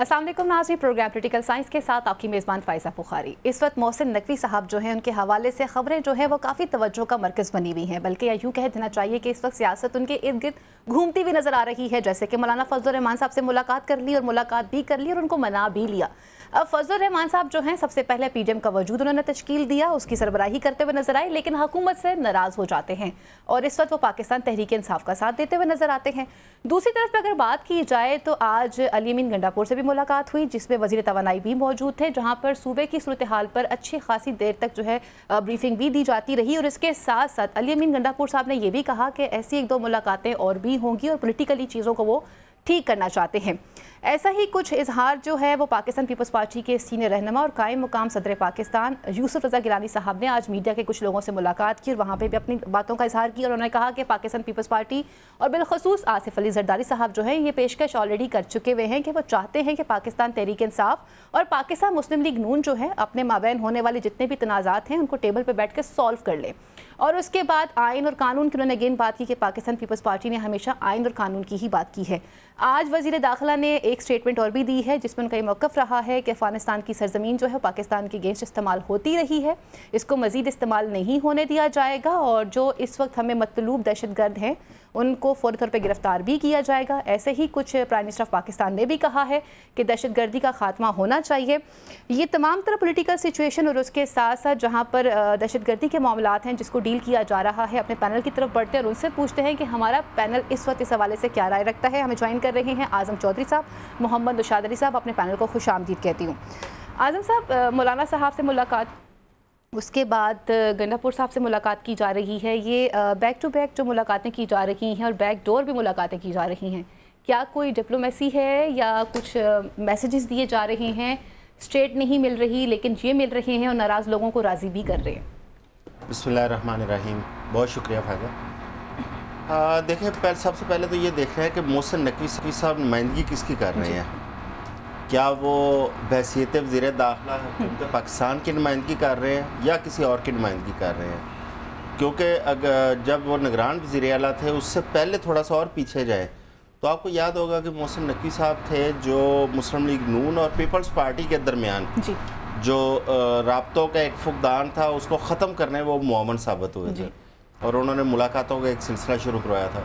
असलम नाजी program political science के साथ आपकी मेज़बान फ़ायज़ा बुखारी इस वक्त मोहसिन नकवी साहब जो हैं उनके हवाले से ख़बरें जो हैं वो काफ़ी तवज्जो का मरकज़ बनी हुई हैं बल्कि यूँ कह देना चाहिए कि इस वक्त सियासत उनके इर्द गिर्द घूमती हुई नज़र आ रही है जैसे कि मौलाना फजल रहमान साहब से मुलाकात कर ली और मुलाकात भी कर ली और उनको मना भी लिया अब फजल रहमान साहब जो हैं सबसे पहले पीडीएम का वजूद उन्होंने तश्कील दिया उसकी सरबराही करते हुए नजर आए लेकिन हुकूमत से नाराज हो जाते हैं और इस वक्त वो पाकिस्तान तहरीक इंसाफ का साथ देते हुए नजर आते हैं दूसरी तरफ अगर बात की जाए तो आज अलीमीन गंडापुर से भी मुलाकात हुई जिसमें वजीर तोानाई भी मौजूद थे जहाँ पर सूबे की सूरत हाल पर अच्छी खासी देर तक जो है ब्रीफिंग भी दी जाती रही और इसके साथ साथ अलीमीन गंडापुर साहब ने यह भी कहा कि ऐसी एक दो मुलाकातें और भी होंगी और पोलिटिकली चीज़ों को वो ठीक करना चाहते हैं ऐसा ही कुछ इजहार जो है वो पाकिस्तान पीपल्स पार्टी के सीनियर रहनमा और कायम मुकाम सदर पाकिस्तान यूसुफ रजा गिलानी साहब ने आज मीडिया के कुछ लोगों से मुलाकात की और वहाँ पर भी अपनी बातों का इजहार किया और उन्होंने कहा कि पाकिस्तान पीपल्स पार्टी और बिलखसूस आसिफ अली जरदारी साहब जो हैं ये पेशकश ऑलरेडी कर चुके हुए हैं कि वो चाहते हैं कि पाकिस्तान तहरीक इंसाफ और पाकिस्तान मुस्लिम लीग नून जो है अपने माबेन होने वाले जितने भी तनाज़ात हैं उनको टेबल पर बैठ कर सॉल्व कर लें और उसके बाद आयन और कानून की उन्होंने अगेन बात की कि पाकिस्तान पीपल्स पार्टी ने हमेशा आयन और कानून की ही बात की है आज वजीर दाखिला ने एक स्टेटमेंट और भी दी है जिसमें उनका ये मौक़ रहा है कि अफ़गानिस्तान की सरजमीन जो है पाकिस्तान के अगेंस्ट इस्तेमाल होती रही है इसको मज़ीद इस्तेमाल नहीं होने दिया जाएगा और जो इस वक्त हमें मतलूब दहशत गर्द हैं उनको फौरी तौर पर गिरफ़्तार भी किया जाएगा ऐसे ही कुछ प्राइम मिनिस्टर ऑफ पाकिस्तान ने भी कहा है कि दहशत गर्दी का खात्मा होना चाहिए ये तमाम तरह पोलिटिकल सिचुएशन और उसके साथ साथ जहाँ पर दहशत गर्दी के मामला हैं जिसको डील किया जा रहा है अपने पैनल की तरफ बढ़ते हैं और उनसे पूछते हैं कि हमारा पैनल इस वक्त इस हवाले से क्या राय रखता है हमें ज्वाइन कर रहे हैं आज़म चौधरी साहब मोहम्मद नौशादरी साहब अपने पैनल को खुश आमदीद कहती हूँ आज़म साहब मौलाना साहब से मुलाकात उसके बाद गंडापुर साहब से मुलाकात की जा रही है ये बैक टू बैक जो मुलाकातें की जा रही हैं और बैक डोर भी मुलाकातें की जा रही हैं क्या कोई डिप्लोमेसी है या कुछ मैसेजेस दिए जा रहे हैं स्ट्रेट नहीं मिल रही लेकिन ये मिल रहे हैं और नाराज़ लोगों को राज़ी भी कर रहे हैं बसमीम बहुत शुक्रिया फायदा देखें पहल, सबसे पहले तो ये देख रहे हैं कि मोहसिन नकवी साहब नुमाइंदगी किसकी कर रहे हैं क्या वो बहसीत वजीर दाखिला तो पाकिस्तान की नुमाइंदगी कर रहे हैं या किसी और की नुमाइंदगी कर रहे हैं क्योंकि अगर जब वो निगरान वजीर अला थे उससे पहले थोड़ा सा और पीछे जाए तो आपको याद होगा कि मोहसिन नकवी साहब थे जो मुस्लिम लीग नून और पीपल्स पार्टी के दरमियान जो रबतों का एक फुकदान था उसको ख़त्म करने वो मामन साबित हुए थे और उन्होंने मुलाकातों का एक सिलसिला शुरू करवाया था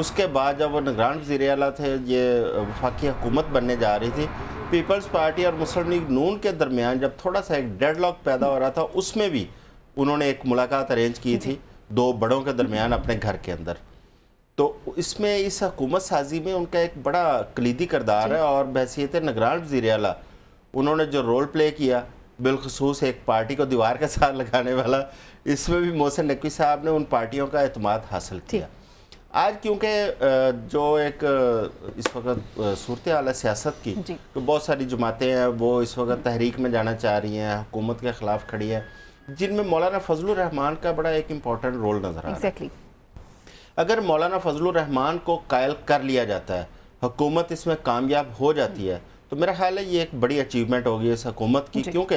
उसके बाद जब वो निगरान वजी अला थे ये वफाकी हुकूमत बनने जा रही थी पीपल्स पार्टी और मुस्लिम लीग नून के दरमियान जब थोड़ा सा एक डेड लॉक पैदा हो रहा था उसमें भी उन्होंने एक मुलाकात अरेंज की थी दो बड़ों के दरमियान अपने घर के अंदर तो इसमें इस हकूमत साजी में उनका एक बड़ा कलीदी करदार है और बहसीत नगरान वजी अला उन्होंने जो रोल प्ले किया बिलखसूस एक पार्टी को दीवार के साथ लगाने वाला इसमें भी मोहसिन नकवी साहब ने उन पार्टियों का अतमाद हासिल किया आज क्योंकि जो एक इस वक्त सूरत आला सियासत की तो बहुत सारी जमातें हैं वो इस वक्त तहरीक में जाना चाह रही हैं हुकूमत के ख़िलाफ़ खड़ी है जिनमें मौलाना फजल रहमान का बड़ा एक इम्पोर्टेंट रोल नज़र आ रहा है अगर मौलाना फजल रहमान को कायल कर लिया जाता है हुकूमत इसमें कामयाब हो जाती है तो मेरा ख्याल है ये एक बड़ी अचीवमेंट होगी इस हकूमत की क्योंकि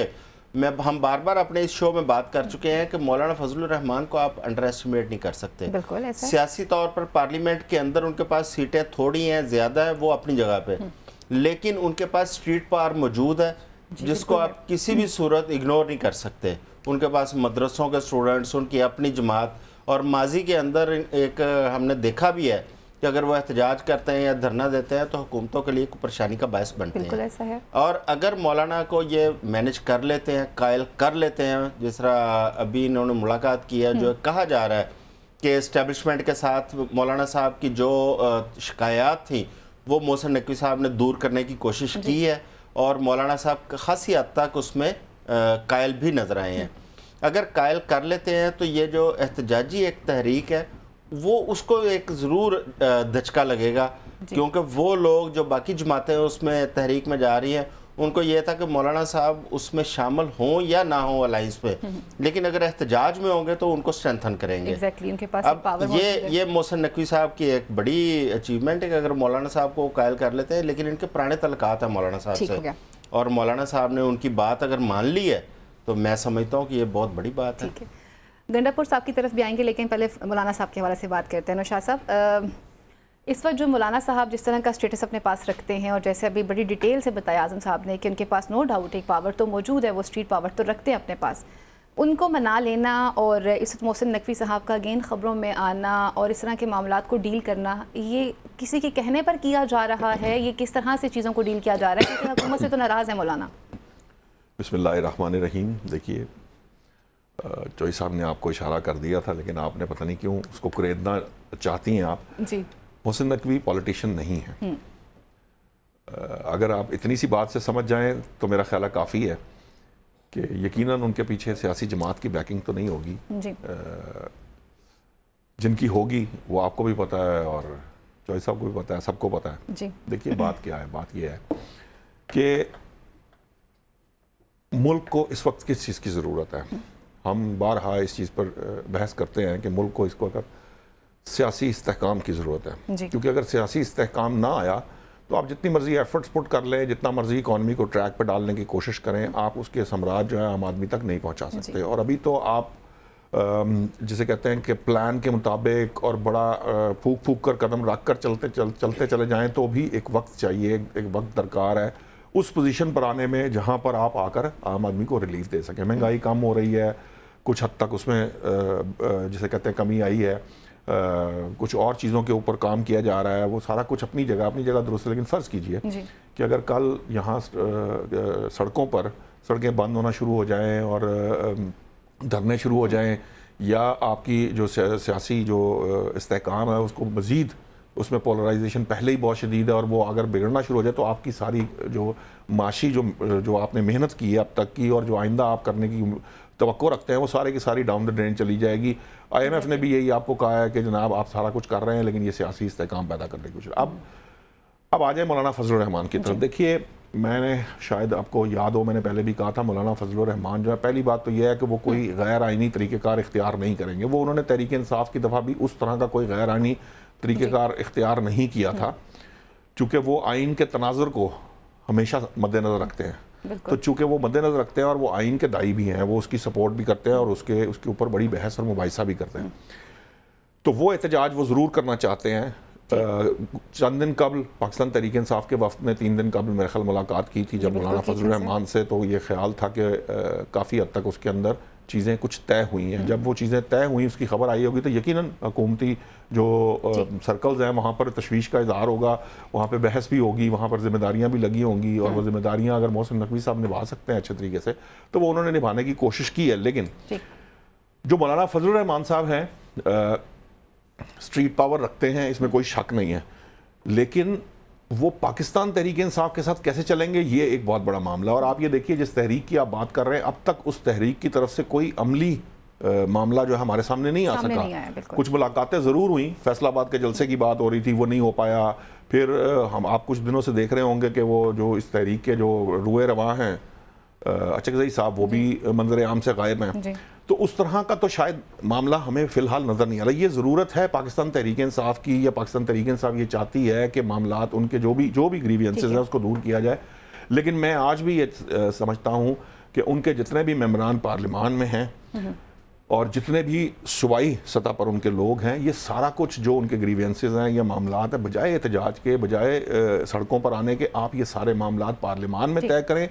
मैं हम बार बार अपने इस शो में बात कर चुके हैं कि मौलाना फजल रहमान को आप अंडर एस्टिमेट नहीं कर सकते सियासी तौर पर पार्लियामेंट के अंदर उनके पास सीटें थोड़ी हैं ज़्यादा है वो अपनी जगह पर हम्म। लेकिन उनके पास स्ट्रीट पार मौजूद है जिसको आप किसी भी सूरत इग्नोर नहीं कर सकते उनके पास मदरसों के स्टूडेंट्स उनकी अपनी जमात और माजी के अंदर एक हमने देखा भी है कि अगर वो एहतजाज करते हैं या धरना देते हैं तो हुकूमतों के लिए परेशानी का बायस बनते हैं ऐसा है और अगर मौलाना को ये मैनेज कर लेते हैं कायल कर लेते हैं जिस तरह अभी इन्होंने मुलाकात की है जो हम्म। कहा जा रहा है कि इस्टेबलिशमेंट के साथ मौलाना साहब की जो शिकायत थी वो मोहसन नकवी साहब ने दूर करने की कोशिश की है और मौलाना साहब खासी हद तक उसमें कायल भी नज़र आए हैं हम्म। अगर कायल कर लेते हैं तो ये जो एहतजाजी एक तहरीक है वो उसको एक ज़रूर धचका लगेगा क्योंकि वो लोग जो बाकी जमातें उसमें तहरीक में जा रही हैं उनको ये था कि मौलाना साहब उसमें शामिल हों या ना हों अलाइंस पे हम्म। लेकिन अगर एहतजाज में होंगे तो उनको स्ट्रेंथन करेंगे exactly, उनके पास अब पावर ये ये मोहसन नकवी साहब की एक बड़ी अचीवमेंट है कि अगर मौलाना साहब को कायल कर लेते हैं लेकिन इनके पुराने तलकात हैं मौलाना साहब से और मौलाना साहब ने उनकी बात अगर मान ली है तो मैं समझता हूँ कि ये बहुत बड़ी बात है गंडापुर साहब की तरफ भी आएंगे लेकिन पहले मौलाना साहब के हवाले से बात करते हैं नुशाद साहब इस वक्त जो मौलाना साहब जिस तरह का स्टेटस अपने पास रखते हैं और जैसे अभी बड़ी डिटेल से बताया आजम साहब ने कि उनके पास नो डाउट एक पावर तो मौजूद है वो स्ट्रीट पावर तो रखते हैं अपने पास उनको मना लेना और इस मोहसिन नकवी साहब का गेंद ख़बरों में आना और इस तरह के मामला को डील करना ये किसी के कहने पर किया जा रहा है ये किस तरह से चीज़ों को डील किया जा रहा है क्योंकि हुकूमत से तो नाराज़ है मौलाना बसमिल्ल रहीम देखिए चोई साहब ने आपको इशारा कर दिया था लेकिन आपने पता नहीं क्यों उसको कुरेदना चाहती हैं आप मोहसिन नकवी पॉलिटिशियन नहीं है हम्म। अगर आप इतनी सी बात से समझ जाएं तो मेरा ख्याल काफ़ी है कि यकीनन उनके पीछे सियासी जमात की बैकिंग तो नहीं होगी जिनकी होगी वो आपको भी पता है और चौहरी साहब को भी पता है सबको पता है देखिए बात क्या है बात यह है कि मुल्क को इस वक्त किस चीज़ की ज़रूरत है हम बारहा इस चीज़ पर बहस करते हैं कि मुल्क को इसको अगर सियासी इस्तेकाम की ज़रूरत है क्योंकि अगर सियासी इस्तेकाम ना आया तो आप जितनी मर्ज़ी एफर्ट्स पुट कर लें जितना मर्ज़ी इकानमी को ट्रैक पर डालने की कोशिश करें आप उसके सम्राट जो है आम आदमी तक नहीं पहुँचा सकते और अभी तो आप जिसे कहते हैं कि प्लान के मुताबिक और बड़ा फूक फूक कर कदम रख कर चलते चल, चलते चले जाएं तो भी एक वक्त चाहिए एक, एक वक्त दरकार है उस पोजीशन पर आने में जहां पर आप आकर आम आदमी को रिलीफ दे सकें महंगाई कम हो रही है कुछ हद तक उसमें जैसे कहते हैं कमी आई है कुछ और चीज़ों के ऊपर काम किया जा रहा है वो सारा कुछ अपनी जगह अपनी जगह दुरुस्त है लेकिन फ़र्ज़ कीजिए कि अगर कल यहाँ सड़कों पर सड़कें बंद होना शुरू हो जाएँ और धरने शुरू हो जाएँ या आपकी जो सियासी जो इसकाम है उसको मज़ीद उसमें पोलराइजेशन पहले ही बहुत शदीद है और वो अगर बिगड़ना शुरू हो जाए तो आपकी सारी जो माशी जो जो आपने मेहनत की है अब तक की और जो आइंदा आप करने की तो रखते हैं वो सारे की सारी डाउन द ड्रेन चली जाएगी आईएमएफ ने भी यही आपको कहा है कि जनाब आप सारा कुछ कर रहे हैं लेकिन ये सियासी इस्तेकाम पैदा करने की कुछ अब अब आ जाए मौलाना फजल रहमान की तरफ देखिए मैंने शायद आपको याद हो मैंने पहले भी कहा था मौलाना फजल रहमान जो है पहली बात तो यह है कि वो कोई हम्म। गैर आइनी तरीक़ेकार इख्तियार नहीं करेंगे वो उन्होंने तहरीक इंसाफ की दफ़ा भी उस तरह का कोई गैर आइनी तरीक़ेकार इख्तियार नहीं किया था हम्म। चूँकि वो आइन के तनाजर को हमेशा मद्देनज़र रखते हैं तो चूंकि वो मद्देनजर रखते हैं और वो आइन के दाई भी हैं वो उसकी सपोर्ट भी करते हैं और उसके उसके ऊपर बड़ी बहस और मुबासा भी करते हैं तो वो एहतजाज वो ज़रूर करना चाहते हैं चंद दिन कबल पाकिस्तान तरीके इंसाफ के वफद ने तीन दिन कबल मेरे ख्याल मुलाकात की थी जब मौलाना फजल रहमान से तो ये ख्याल था कि काफ़ी हद तक उसके अंदर चीज़ें कुछ तय हुई हैं जब वो चीज़ें तय हुई उसकी खबर आई होगी तो यकीनन हुकूमती जो सर्कल्स हैं वहाँ पर तशवीश का इजहार होगा वहाँ पर बहस भी होगी वहाँ पर जिम्मेदारियाँ भी लगी होंगी और हाँ। वो जिम्मेदारियाँ अगर मोहसिन नकवी साहब निभा सकते हैं अच्छे तरीके से तो वो उन्होंने निभाने की कोशिश की है लेकिन जो मौलाना फजल रहमान साहब हैं स्ट्रीट पावर रखते हैं इसमें कोई शक नहीं है लेकिन वो पाकिस्तान तहरीक इंसाफ के साथ कैसे चलेंगे ये एक बहुत बड़ा मामला और आप ये देखिए जिस तहरीक की आप बात कर रहे हैं अब तक उस तहरीक की तरफ से कोई अमली आ, मामला जो है हमारे सामने नहीं आ सका नहीं कुछ मुलाकातें ज़रूर हुई फैसलाबाद के जलसे की बात हो रही थी वो नहीं हो पाया फिर हम आप कुछ दिनों से देख रहे होंगे कि वो जो इस तहरीक के जो रुए रवा हैं अचगजई साहब वो भी मंजर आम से गायब हैं तो उस तरह का तो शायद मामला हमें फ़िलहाल नज़र नहीं आ रहा ये ज़रूरत है पाकिस्तान तहरीक इंसाफ की या पाकिस्तान तहरीक इंसाफ ये चाहती है कि मामला उनके जो भी जो भी ग्रीवियंसेज हैं उसको दूर किया जाए लेकिन मैं आज भी ये समझता हूँ कि उनके जितने भी मम्बरान पार्लियामान में हैं हम्म। और जितने भी सूबाई सतह पर उनके लोग हैं ये सारा कुछ जो उनके ग्रीवियंसेज हैं या मामला हैं बजाय एहतजाज के बजाय सड़कों पर आने के आप ये सारे मामला पार्लियामान में तय करें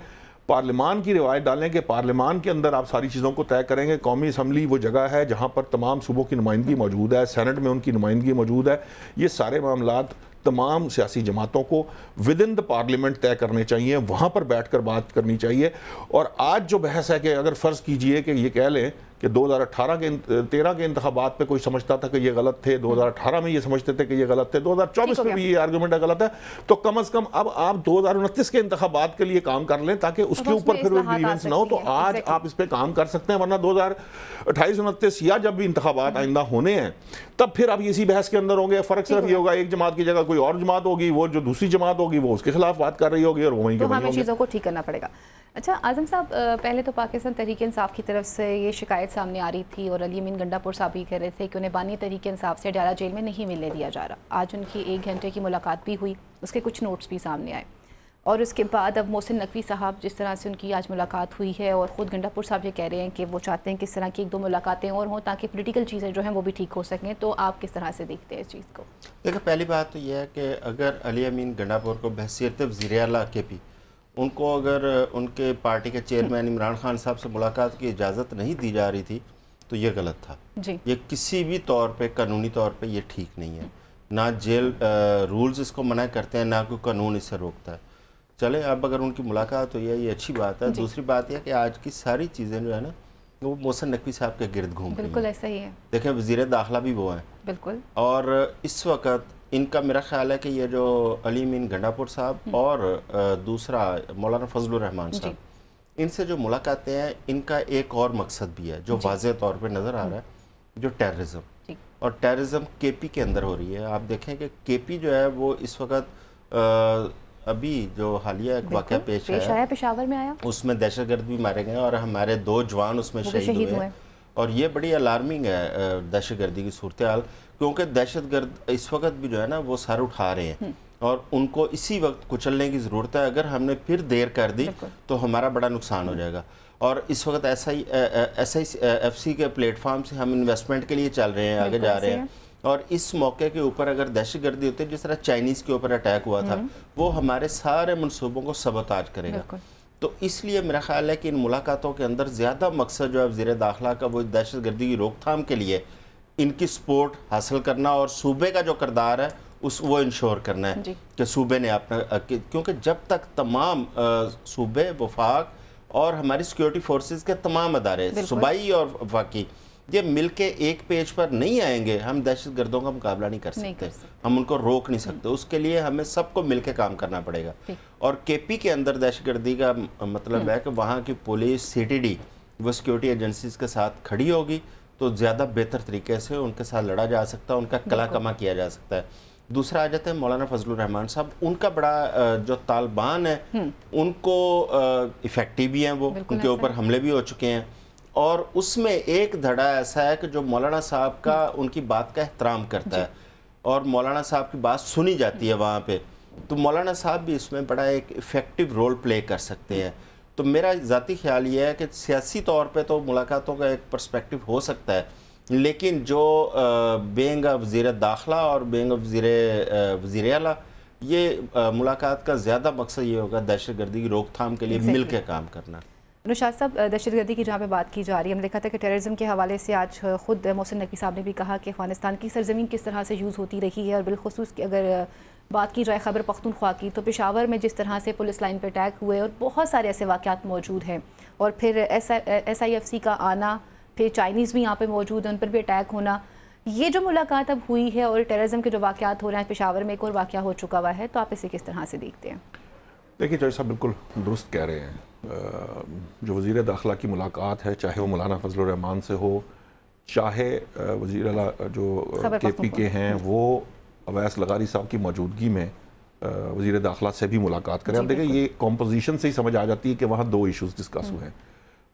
पार्लियामान की रिवायत डालें कि पार्लियामान के अंदर आप सारी चीज़ों को तय करेंगे कौमी असम्बली वो जगह है जहाँ पर तमाम सूबों की नुमाइंदगी मौजूद है सैनट में उनकी नुमाइंदगी मौजूद है ये सारे मामला तमाम सियासी जमातों को विद इन द पार्लियामेंट तय करने चाहिए वहाँ पर बैठ कर बात करनी चाहिए और आज जो बहस है कि अगर फ़र्ज़ कीजिए कि ये कह लें कि 2018 के तेरह के इंतबात पे कोई समझता था कि ये गलत थे 2018 में ये समझते थे कि ये गलत थे 2024 में भी ये आर्गूमेंट गलत है तो कम अज कम अब आप 2029 के इंतबात के लिए काम कर लें ताकि उसके ऊपर फिर ग्रीवेंस ना हो तो आज आप इस पर काम कर सकते हैं वरना दो हज़ार अट्ठाईस उनतीस या जब भी इंतबात हम्म। आइंदा होने हैं तब फिर आप इसी बहस के अंदर होंगे फ़र्क सिर्फ ये होगा एक जमात की जगह कोई और जमात होगी वो जो दूसरी जमात होगी वो उसके खिलाफ बात कर रही होगी और वहीं के तो चीज़ों को ठीक करना पड़ेगा अच्छा आज़म साहब पहले तो पाकिस्तान तहरीक इंसाफ की तरफ से ये शिकायत सामने आ रही थी और अली अमीन गंडापुर साहब भी कह रहे थे कि उन्हें बानी तहरीक इंसाफ से डाला जेल में नहीं मिलने दिया जा रहा आज उनकी एक घंटे की मुलाकात भी हुई उसके कुछ नोट्स भी सामने आए और उसके बाद अब मोहसिन नकवी साहब जिस तरह से उनकी आज मुलाकात हुई है और ख़ुद गंडापुर साहब ये कह रहे हैं कि वो चाहते हैं किस तरह की एक दो मुलाकातें और हों ताकि पोलिटिकल चीज़ें जो हैं वो भी ठीक हो सकें तो आप किस तरह से देखते हैं इस चीज़ को देखिए पहली बात तो यह है कि अगर अली अमीन गंडापुर को बहसीत वजी अला के भी उनको अगर उनके पार्टी के चेयरमैन इमरान खान साहब से मुलाकात की इजाज़त नहीं दी जा रही थी तो ये गलत था जी ये किसी भी तौर पे कानूनी तौर पे ये ठीक नहीं है ना जेल रूल्स इसको मना करते हैं ना कोई कानून इसे रोकता है चले अब अगर उनकी मुलाकात हुई है ये अच्छी बात है दूसरी बात यह कि आज की सारी चीज़ें जो है ना वो मोहसन नकवी साहब के गिरद घूम बिल्कुल ऐसा ही है देखें वजीर दाखिला भी वो हैं बिल्कुल और इस वक्त इनका मेरा ख्याल है कि ये जो अली मीन गंडापुर साहब हम्म। और दूसरा मौलाना फजल रहमान साहब इनसे जो मुलाकातें हैं इनका एक और मकसद भी है जो वाज तौर पर नज़र आ रहा है हम्म। जो टेररिज्म और टेररिज्म पी के अंदर हो रही है आप देखें कि के पी जो है वो इस वक्त अभी जो हालिया एक वाक़ पेश, पेश आया, पेशावर में आया उसमें दहशत गर्द भी मारे गए और हमारे दो जवान उसमें शहीद हुए और ये बड़ी अलार्मिंग है दहशत गर्दी की सूरत हाल क्योंकि दहशत गर्द इस वक्त भी जो है ना वो सर उठा रहे हैं हम्म। और उनको इसी वक्त कुचलने की ज़रूरत है अगर हमने फिर देर कर दी तो हमारा बड़ा नुकसान हो हम्म। जाएगा और इस वक्त S I S I F C के प्लेटफॉर्म से हम इन्वेस्टमेंट के लिए चल रहे हैं आगे जा रहे हैं और इस मौके के ऊपर अगर दहशत गर्दी होती है जिस तरह चाइनीज़ के ऊपर अटैक हुआ था हम्म। वो हमारे सारे मनसूबों को सबोताज करेगा तो इसलिए मेरा ख्याल है कि इन मुलाकातों के अंदर ज़्यादा मकसद जो है वजीर दाखिला का वो दहशत गर्दी की रोकथाम के लिए इनकी सपोर्ट हासिल करना और सूबे का जो करदार है उस वो इंश्योर करना है कि सूबे ने अपना क्योंकि जब तक तमाम सूबे वफाक और हमारी सिक्योरिटी फोर्सेज के तमाम अदारे सूबाई और वफाकी ये मिलके एक पेज पर नहीं आएंगे हम दहशत गर्दों का मुकाबला नहीं कर सकते, नहीं कर हम उनको रोक नहीं सकते हम्म। उसके लिए हमें सबको मिल के काम करना पड़ेगा और के पी के अंदर दहशत गर्दी का मतलब है हम्म। कि वहाँ की पुलिस सी टी डी वो सिक्योरिटी एजेंसीज के साथ खड़ी होगी तो ज़्यादा बेहतर तरीके से उनके साथ लड़ा जा सकता है उनका कला कमा किया जा सकता है दूसरा आ जाता है मौलाना फजल रहमान साहब उनका बड़ा जो तालिबान है हम्म। उनको इफ़ेक्टिव भी हैं वो उनके ऊपर हमले भी हो चुके हैं और उसमें एक धड़ा ऐसा है कि जो मौलाना साहब का उनकी बात का एहतराम करता है और मौलाना साहब की बात सुनी जाती है वहाँ पे तो मौलाना साहब भी इसमें बड़ा एक इफ़ेक्टिव रोल प्ले कर सकते हैं तो मेरा ज़ाती ख्याल ये है कि सियासी तौर पे तो मुलाकातों का एक पर्सपेक्टिव हो सकता है लेकिन जो बेंग वज़ी दाखिला और बेंग वज़ी वज़ी अला ये मुलाकात का ज़्यादा मकसद ये होगा दहशत गर्दी की रोकथाम के लिए मिल के काम करना नुशाद साहब दहशतगर्दी की जहाँ पे बात की जा रही है हमने देखा था कि टेररिज्म के हवाले से आज खुद मोहसिन नकवी साहब ने भी कहा कि अफगानिस्तान की सरजमीन किस तरह से यूज़ होती रही है और बिलखसूस की अगर बात की जाए खबर पख्तूनख्वा की तो पेशावर में जिस तरह से पुलिस लाइन पर अटैक हुए और बहुत सारे ऐसे वाक़ात मौजूद हैं और फिर एस आई एफ सी का आना फिर चाइनीज़ भी यहाँ पर मौजूद हैं उन पर भी अटैक होना ये जो मुलाकात अब हुई है और टेररिज्म के जो वाक़ात हो रहे हैं पेशावर में एक और वाक़ हो चुका हुआ है तो आप इसे किस तरह से देखते हैं देखिए जज साहब बिल्कुल दुरुस्त कह रहे हैं जो वज़ी दाखिला की मुलाकात है चाहे वो मौलाना फजलरहमान से हो चाहे वज़ी जो के पी के हैं वो अवैस लगारी साहब की मौजूदगी में वज़ी दाखिला से भी मुलाकात करें आप देखें ये कॉम्पोजिशन से ही समझ आ जाती है कि वहाँ दो इशूज़ डिस्कस हम्म। हुए हैं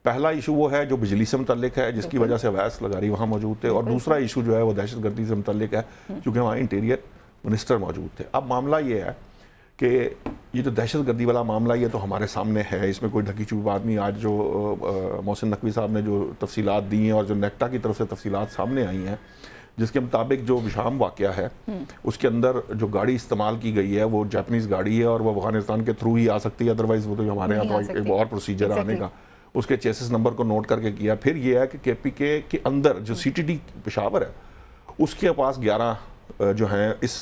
पहला इशू वो है जो बिजली से मुतलिक है जिसकी वजह से अवैस लगारी वहाँ मौजूद थे और दूसरा इशू जो है वह दहशत गर्दी से मुतलिक है हम्म। क्योंकि वहाँ इंटीरियर मिनिस्टर मौजूद थे अब मामला ये है कि ये जो दहशत गर्दी वाला मामला ये तो हमारे सामने है इसमें कोई ढकी चुप बात नहीं आज जो मोहसिन नकवी साहब ने जो तफसीत दी हैं और जो नेक्टा की तरफ से तफसी सामने आई हैं जिसके मुताबिक जो विशाम वाक़ है हम्म। उसके अंदर जो गाड़ी इस्तेमाल की गई है वो जापनीज़ गाड़ी है और वो अफगानिस्तान के थ्रू ही आ सकती है अदरवाइज़ वो तो हमारे यहाँ तो एक और प्रोसीजर exactly. आने का उसके चेसिस नंबर को नोट करके किया फिर ये है कि के पी के के अंदर जो सी टी डी पेशावर है उसके पास ग्यारह जो हैं इस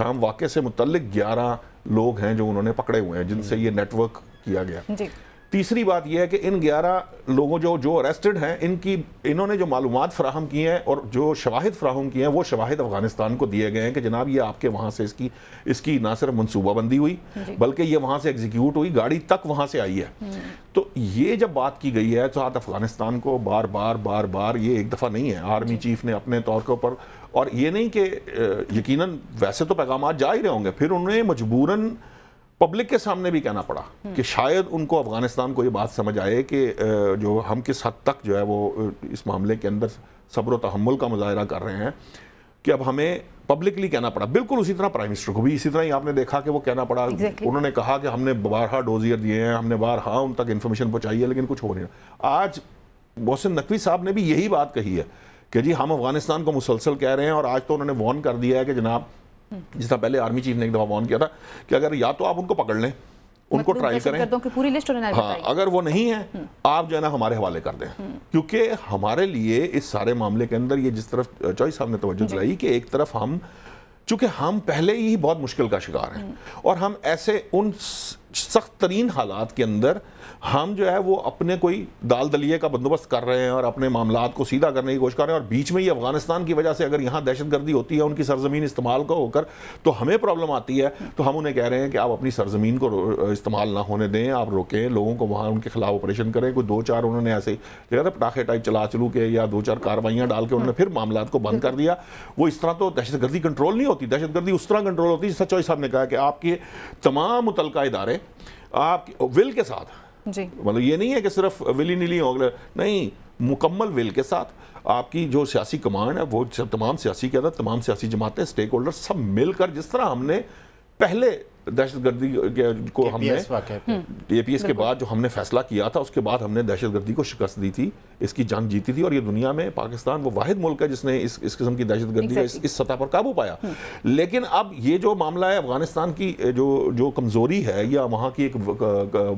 शाम वाक़े से मुतल ग्यारह लोग हैं जो उन्होंने पकड़े हुए हैं जिनसे ये नेटवर्क किया गया तीसरी बात यह है कि इन 11 लोगों जो जो अरेस्टेड हैं इनकी इन्होंने जो मालूम फ्राहम की हैं और जो शवाहद फ्राहम किए हैं वो शवाहद अफगानिस्तान को दिए गए हैं कि जनाब ये आपके वहाँ से इसकी इसकी ना सिर्फ मनसूबाबंदी हुई बल्कि ये वहाँ से एग्जीक्यूट हुई गाड़ी तक वहाँ से आई है हम्म। तो ये जब बात की गई है तो आज अफगानिस्तान को बार बार बार बार ये एक दफ़ा नहीं है आर्मी चीफ ने अपने तौर के ऊपर और ये नहीं कि यकीनन वैसे तो पैगाम जा ही रहे होंगे फिर उन्हें मजबूरन पब्लिक के सामने भी कहना पड़ा हम्म। कि शायद उनको अफगानिस्तान को ये बात समझ आए कि जो हम किस हद तक जो है वो इस मामले के अंदर सब्र तहमुल का मुजाहरा कर रहे हैं कि अब हमें पब्लिकली कहना पड़ा बिल्कुल उसी तरह प्राइम मिनिस्टर को भी इसी तरह ही आपने देखा कि वो कहना पड़ा exactly. उन्होंने कहा कि हमने बारहा डोजियर दिए हैं हमने बारहा उन तक इन्फॉर्मेशन पहुंचाई है लेकिन कुछ हो नहीं आज मोहसिन नकवी साहब ने भी यही बात कही है कि जी हम अफगानिस्तान को मुसलसल कह रहे हैं और आज तो उन्होंने वॉर्न कर दिया है कि जनाब जिस तरह पहले आर्मी चीफ ने एक दफ़ा वॉर्न किया था कि अगर या तो आप उनको पकड़ लें मतलब उनको ट्राई करें कि पूरी लिस्ट हाँ अगर वो नहीं है हम्म। आप जो है ना हमारे हवाले कर दें हम्म। क्योंकि हमारे लिए इस सारे मामले के अंदर ये जिस तरफ चौई साहब ने तवज्जो दिलाई कि एक तरफ हम चूंकि हम पहले ही बहुत मुश्किल का शिकार हैं हम्म। और हम ऐसे उन सख्त तरीन हालात के अंदर हम जो है वो अपने कोई दाल दलिए का बंदोबस्त कर रहे हैं और अपने मामला को सीधा करने की कोशिश कर रहे हैं और बीच में ही अफगानिस्तान की वजह से अगर यहाँ दहशतगर्दी होती है उनकी सरजमीन इस्तेमाल का होकर तो हमें प्रॉब्लम आती है तो हम उन्हें कह रहे हैं कि आप अपनी सरजमीन को इस्तेमाल ना होने दें आप रोकें लोगों को वहाँ उनके खिलाफ ऑपरेशन करें कोई दो चार उन्होंने ऐसे जो पटाखे टाइप चला चलू के या दो चार कार्रवाइयाँ डाल के उन्होंने फिर मामला को बंद कर दिया वो इस तरह तो दहशतगर्दी कंट्रोल नहीं होती दहशतगर्दी उस तरह कंट्रोल होती है जिससे चौधरी साहब ने कहा कि आपके तमाम मुतलका इदारे आप विल के साथ मतलब ये नहीं है कि सिर्फ विली नीली हो नहीं मुकम्मल विल के साथ आपकी जो सियासी कमांड है वो तमाम सियासी क्यादत तमाम सियासी जमातें स्टेक होल्डर सब मिलकर जिस तरह हमने पहले दहशत गर्दी को हमने ए पी एस के बाद जो हमने फैसला किया था उसके बाद हमने दहशत गर्दी को शिकस्त दी थी इसकी जंग जीती थी और ये दुनिया में पाकिस्तान वो वाहिद मुल्क है जिसने इस इस किस्म की दहशत गर्दी exactly. इस, इस सतह पर काबू पाया हम्म। लेकिन अब ये जो मामला है अफगानिस्तान की जो जो कमज़ोरी है या वहाँ की एक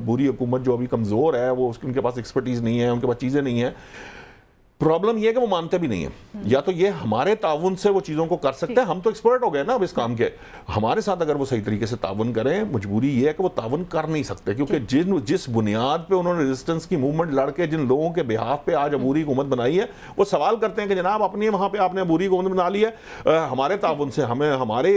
बुरी हुकूमत जो अभी कमज़ोर है वो उसके उनके पास एक्सपर्टीज़ नहीं है उनके पास चीज़ें नहीं हैं प्रॉब्लम यह है कि वो मानते भी नहीं है हम्म। या तो ये हमारे ताउन से वो चीज़ों को कर सकते हैं हम तो एक्सपर्ट हो गए ना अब इस काम के हमारे साथ अगर वो सही तरीके से ताउन करें मजबूरी ये है कि वो ताउन कर नहीं सकते क्योंकि जिन जिस बुनियाद पे उन्होंने रेजिस्टेंस की मूवमेंट लड़ के जिन लोगों के बिहाफ पे आज अबूरी हुकूमत बनाई है वो सवाल करते हैं कि जनाब अपनी वहाँ पर आपने अबूरी हुकूमत बना ली है हमारे ताउन से हमें हमारे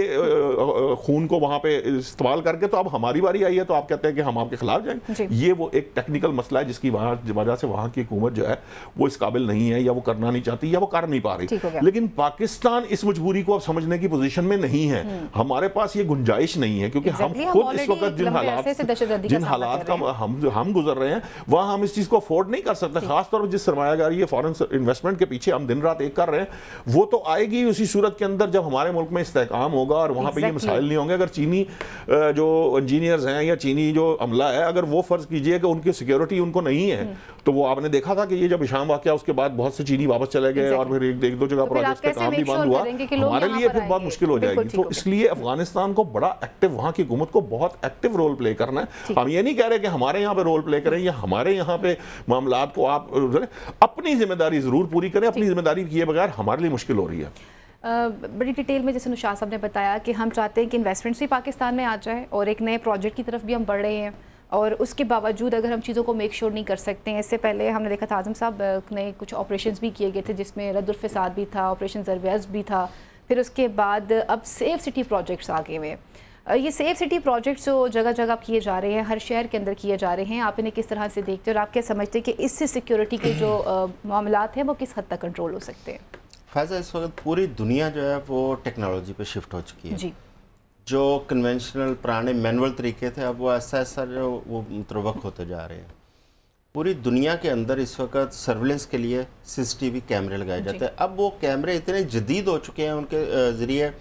खून को वहाँ पर इस्तेमाल करके तो अब हमारी बारी आई है तो आप कहते हैं कि हम आपके खिलाफ जाएंगे ये वो एक टेक्निकल मसला है जिसकी वजह से वहाँ की हुकूमत जो है वो इस काबिल नहीं है है या वो करना नहीं चाहती या वो कर नहीं पा रही लेकिन पाकिस्तान इस मजबूरी को अब समझने की पोजीशन में नहीं है हम्म। हमारे पास ये गुंजाइश नहीं है क्योंकि हम खुद इस वक्त जिन हालात जिन हालात का हम हम गुजर रहे हैं वहाँ हम इस चीज़ को अफोर्ड नहीं कर सकते खासतौर पर जिस सरमायागारी या फॉरन इन्वेस्टमेंट के पीछे हम दिन रात एक कर रहे हैं वो तो आएगी उसी सूरत के अंदर जब हमारे मुल्क में इस्तेकाम होगा और वहां पर ये मिसाइल नहीं होंगे अगर चीनी जो इंजीनियर्स हैं या चीनी जो अमला है अगर वो फर्ज कीजिए कि उनकी सिक्योरिटी उनको नहीं है हम्म। तो वो आपने देखा था कि ये जब शाम वाक्य उसके बाद बहुत से चीनी वापस चले गए और फिर एक, एक दो जगह तो प्रोजेक्ट का काम भी बंद हुआ हमारे लिए फिर बहुत मुश्किल हो जाएगी तो इसलिए अफगानिस्तान को बड़ा एक्टिव वहाँ की हुकूमत को बहुत एक्टिव रोल प्ले करना है हम ये नहीं कह रहे कि हमारे यहाँ पे रोल प्ले करें या हमारे यहाँ पे मामला को आप अपनी जिम्मेदारी जरूर पूरी करें अपनी जिम्मेदारी किए बगैर हमारे लिए मुश्किल हो रही है बड़ी डिटेल में जैसे नुशा साहब ने बताया कि हम चाहते हैं कि इन्वेस्टमेंट्स भी पाकिस्तान में आ जाए और एक नए प्रोजेक्ट की तरफ भी हम बढ़ रहे हैं और उसके बावजूद अगर हम चीज़ों को मेक श्योर नहीं कर सकते हैं इससे पहले हमने देखा था आजम साहब ने कुछ ऑपरेशन भी किए गए थे जिसमें रद्दुलफसाद भी था ऑपरेशन जरवेज भी था फिर उसके बाद अब सेफ सिटी प्रोजेक्ट्स आ गए हुए ये सेफ सिटी प्रोजेक्ट्स जो जगह जगह किए जा रहे हैं हर शहर के अंदर किए जा रहे हैं आप इन्हें किस तरह से देखते हैं और आप क्या समझते हैं कि इससे सिक्योरिटी के जो मामला हैं वो किस हद तक कंट्रोल हो सकते हैं फैज़ा इस वक्त पूरी दुनिया जो है वो टेक्नोलॉजी पर शिफ्ट हो चुकी है जी जो कन्वेंशनल पुराने मैनुअल तरीके थे अब वो ऐसा ऐसा जो वो मुतरवक होते जा रहे हैं पूरी दुनिया के अंदर इस वक्त सर्विलेंस के लिए सीसीटीवी कैमरे लगाए जाते हैं अब वो कैमरे इतने जदीद हो चुके हैं उनके ज़रिए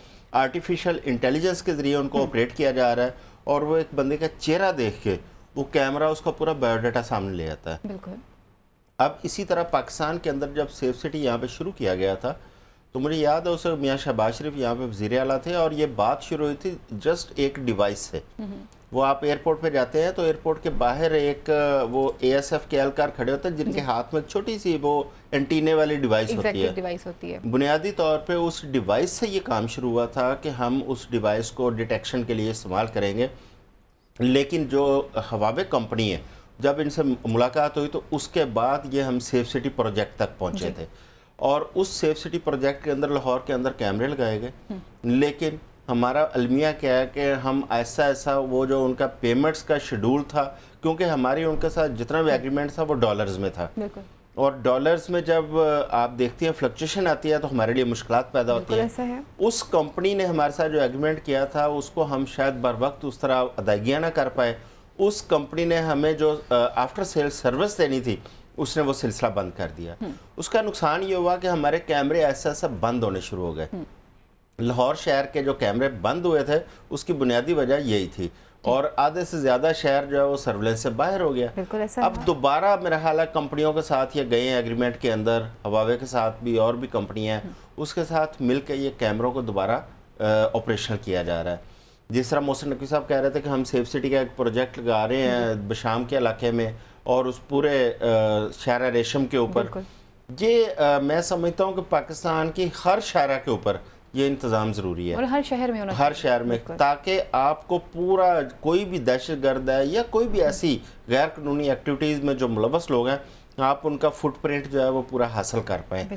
आर्टिफिशियल इंटेलिजेंस के ज़रिए उनको ऑपरेट हम्म। किया जा रहा है और वो एक बंदे का चेहरा देख के वो कैमरा उसका पूरा बायोडाटा सामने ले आता है बिल्कुल अब इसी तरह पाकिस्तान के अंदर जब सेफ सिटी यहाँ पर शुरू किया गया था तो मुझे याद है उस मियाँ शहबाज शरीफ यहाँ पे वजीर अला थे और ये बात शुरू हुई थी जस्ट एक डिवाइस से हम्म। वो आप एयरपोर्ट पे जाते हैं तो एयरपोर्ट के बाहर एक वो ए एस एफ के एहलकार खड़े होते हैं जिनके हाथ में छोटी सी वो एंटीने वाली डिवाइस exactly होती है होती है बुनियादी तौर पे उस डिवाइस से ये काम शुरू हुआ था कि हम उस डिवाइस को डिटेक्शन के लिए इस्तेमाल करेंगे लेकिन जो हवावे कंपनी है जब इनसे मुलाकात हुई तो उसके बाद ये हम सेफ सिटी प्रोजेक्ट तक पहुँचे थे और उस सेफ सिटी प्रोजेक्ट के अंदर लाहौर के अंदर कैमरे लगाए गए लेकिन हमारा अलमिया क्या है कि हम ऐसा ऐसा वो जो उनका पेमेंट्स का शेड्यूल था क्योंकि हमारी उनके साथ जितना भी एग्रीमेंट था वो डॉलर्स में था और डॉलर्स में जब आप देखती हैं फ्लक्चुएशन आती है तो हमारे लिए मुश्किल पैदा होती है।, है उस कंपनी ने हमारे साथ जो एग्रीमेंट किया था उसको हम शायद बर वक्त उस तरह अदायगियाँ ना कर पाए उस कंपनी ने हमें जो आफ्टर सेल सर्विस देनी थी उसने वो सिलसिला बंद कर दिया उसका नुकसान ये हुआ कि हमारे कैमरे ऐसे ऐसे बंद होने शुरू हो गए हम्म। लाहौर शहर के जो कैमरे बंद हुए थे उसकी बुनियादी वजह यही थी और आधे से ज़्यादा शहर जो है वो सर्वेलेंस से बाहर हो गया अब दोबारा मेरा ख्याल है कंपनियों के साथ ये गए एग्रीमेंट के अंदर हवावे के साथ भी और भी कंपनियां हैं हम्म। उसके साथ मिलकर ये कैमरों को दोबारा ऑपरेशनल किया जा रहा है जिस तरह मोहसिन नकवी साहब कह रहे थे कि हम सेफ सिटी का एक प्रोजेक्ट लगा रहे हैं हम्म। बशाम के इलाके में और उस पूरे शायरा रेशम के ऊपर ये आ, मैं समझता हूँ कि पाकिस्तान की हर शायरा के ऊपर ये इंतज़ाम ज़रूरी है और हर शहर में होना हर शहर में ताकि आपको पूरा कोई भी दहशत गर्द है या कोई भी ऐसी गैर कानूनी एक्टिविटीज़ में जो मुलवस लोग हैं आप उनका फुटप्रिंट जो है वो पूरा हासिल कर पाएँ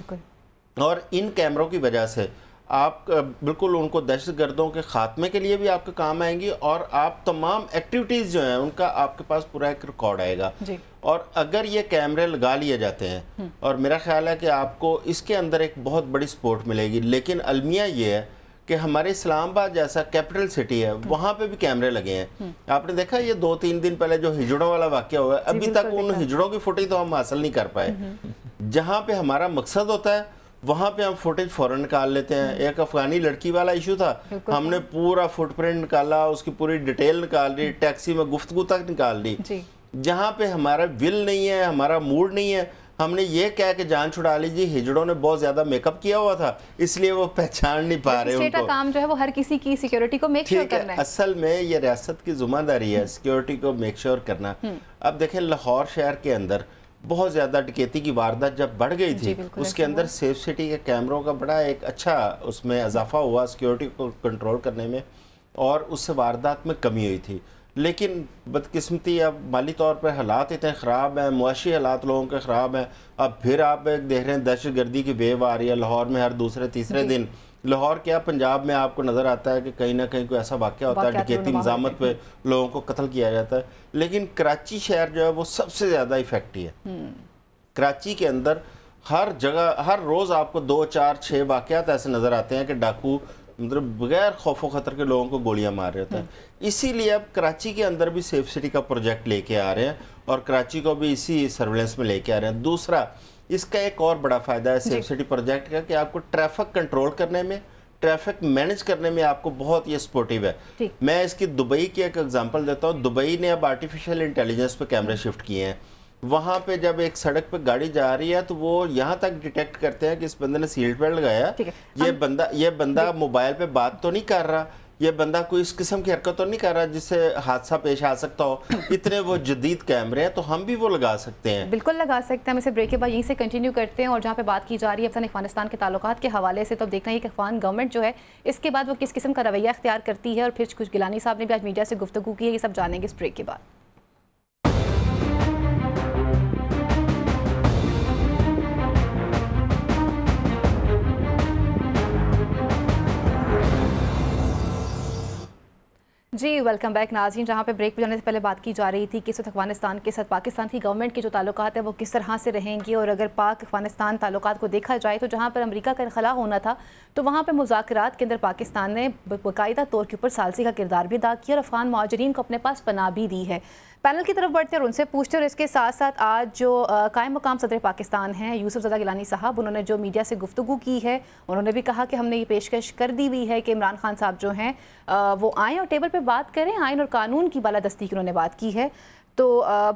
और इन कैमरों की वजह से आप बिल्कुल उनको दहशत गर्दों के ख़ात्मे के लिए भी आपके काम आएंगी और आप तमाम एक्टिविटीज़ जो हैं उनका आपके पास पूरा एक रिकॉर्ड आएगा जी। और अगर ये कैमरे लगा लिए जाते हैं हम्म। और मेरा ख्याल है कि आपको इसके अंदर एक बहुत बड़ी सपोर्ट मिलेगी लेकिन अलमिया ये है कि हमारे इस्लामाबाद जैसा कैपिटल सिटी है हम्म। वहाँ पे भी कैमरे लगे हैं हम्म। आपने देखा ये दो तीन दिन पहले जो हिजड़ों वाला वाक्य हुआ है अभी तक उन हिजड़ों की फुटेज तो हम हासिल नहीं कर पाए जहाँ पे हमारा मकसद होता है वहाँ पे हम फुटेज फॉरन निकाल लेते हैं एक अफगानी लड़की वाला इशू था हमने पूरा फुटप्रिंट निकाला उसकी पूरी डिटेल निकाल ली टैक्सी हम्म। में गुफ्तु तक निकाल ली जहाँ पे हमारा विल नहीं है हमारा मूड नहीं है हमने ये कह के जान छुड़ा ली जी हिजड़ों ने बहुत ज्यादा मेकअप किया हुआ था इसलिए वो पहचान नहीं पा रहे उनको काम जो है वो हर किसी की सिक्योरिटी को मेक श्योर करना है असल में ये रियासत की जुम्मेदारी है सिक्योरिटी को मेक श्योर करना हम्म। अब देखें लाहौर शहर के अंदर बहुत ज़्यादा डकैती की वारदात जब बढ़ गई थी उसके अंदर सेफ सिटी के कैमरों का बड़ा एक अच्छा उसमें इजाफा हुआ सिक्योरिटी को कंट्रोल करने में और उससे वारदात में कमी हुई थी लेकिन बदकिस्मती अब माली तौर पर हालात इतने ख़राब हैं मुआशी हालात लोगों के ख़राब हैं अब फिर आप देख रहे हैं दहशत गर्दी की वेव आ रही है लाहौर में हर दूसरे तीसरे दिन लाहौर क्या पंजाब में आपको नज़र आता है कि कहीं ना कहीं कोई ऐसा वाक्य होता है डिकेती तो निज़ामत पे लोगों को कत्ल किया जाता है लेकिन कराची शहर जो है वो सबसे ज़्यादा इफेक्टिव है हम्म। कराची के अंदर हर जगह हर रोज़ आपको दो चार छः वाक्यात ऐसे नज़र आते हैं कि डाकू मतलब बगैर खौफ व ख़तर के लोगों को गोलियां मार रहे होते हैं हम्म। इसीलिए अब कराची के अंदर भी सेफ सिटी का प्रोजेक्ट लेके आ रहे हैं और कराची को भी इसी सर्वेलेंस में लेके आ रहे हैं दूसरा इसका एक और बड़ा फ़ायदा है सेफ सिटी प्रोजेक्ट का कि आपको ट्रैफिक कंट्रोल करने में ट्रैफिक मैनेज करने में आपको बहुत ये सपोर्टिव है मैं इसकी दुबई की एक एग्जांपल देता हूँ दुबई ने अब आर्टिफिशियल इंटेलिजेंस पे कैमरे शिफ्ट किए हैं वहाँ पे जब एक सड़क पे गाड़ी जा रही है तो वो यहाँ तक डिटेक्ट करते हैं कि इस बंदे ने सीट बेल्ट लगाया ये बंदा ये बंदा मोबाइल पे बात तो नहीं कर रहा ये बंदा कोई इस किस्म की हरकत तो नहीं कर रहा जिससे हादसा पेश आ सकता हो इतने वो जदीद कैमरे हैं तो हम भी वो लगा सकते हैं बिल्कुल लगा सकते हैं हम इसे ब्रेक के बाद यहीं से कंटिन्यू करते हैं और जहाँ पे बात की जा रही है अफगान अफगानिस्तान के तल्क के हवाले से तो अब देखना है कि अफगान गवर्नमेंट जो है इसके बाद वो किस किस्म का रवैया अख्तियार करती है और फिर कुछ गिलानी साहब ने भी आज मीडिया से गुफ्तु की है ये सब जानेंगे इस ब्रेक के बाद जी वेलकम बैक नाजीन जहाँ पे ब्रेक पे जाने से पहले बात की जा रही थी कि इस अफगानिस्तान के साथ पाकिस्तान की गवर्नमेंट के जो ताल्लुक है वो किस तरह से रहेंगे और अगर पाक अफगानिस्तान तल्लत को देखा जाए तो जहाँ पर अमेरिका का इनखला होना था तो वहाँ पर मुजात के अंदर पाकिस्तान ने बाकायदा तौर के ऊपर सालसी का किरदार भी अदा किया और अफगान महाजरीन को अपने पास पना भी दी है पैनल की तरफ बढ़ते हैं और उनसे पूछते हैं और इसके साथ साथ आज जो कायम मकाम सदर पाकिस्तान हैं यूसुफ जदा गिलानी साहब उन्होंने जो मीडिया से गुफ्तु की है उन्होंने भी कहा कि हमने ये पेशकश कर दी हुई है कि इमरान खान साहब जो हैं वो आएँ और टेबल पर बात करें आइन और कानून की बालादस्ती की उन्होंने बात की है तो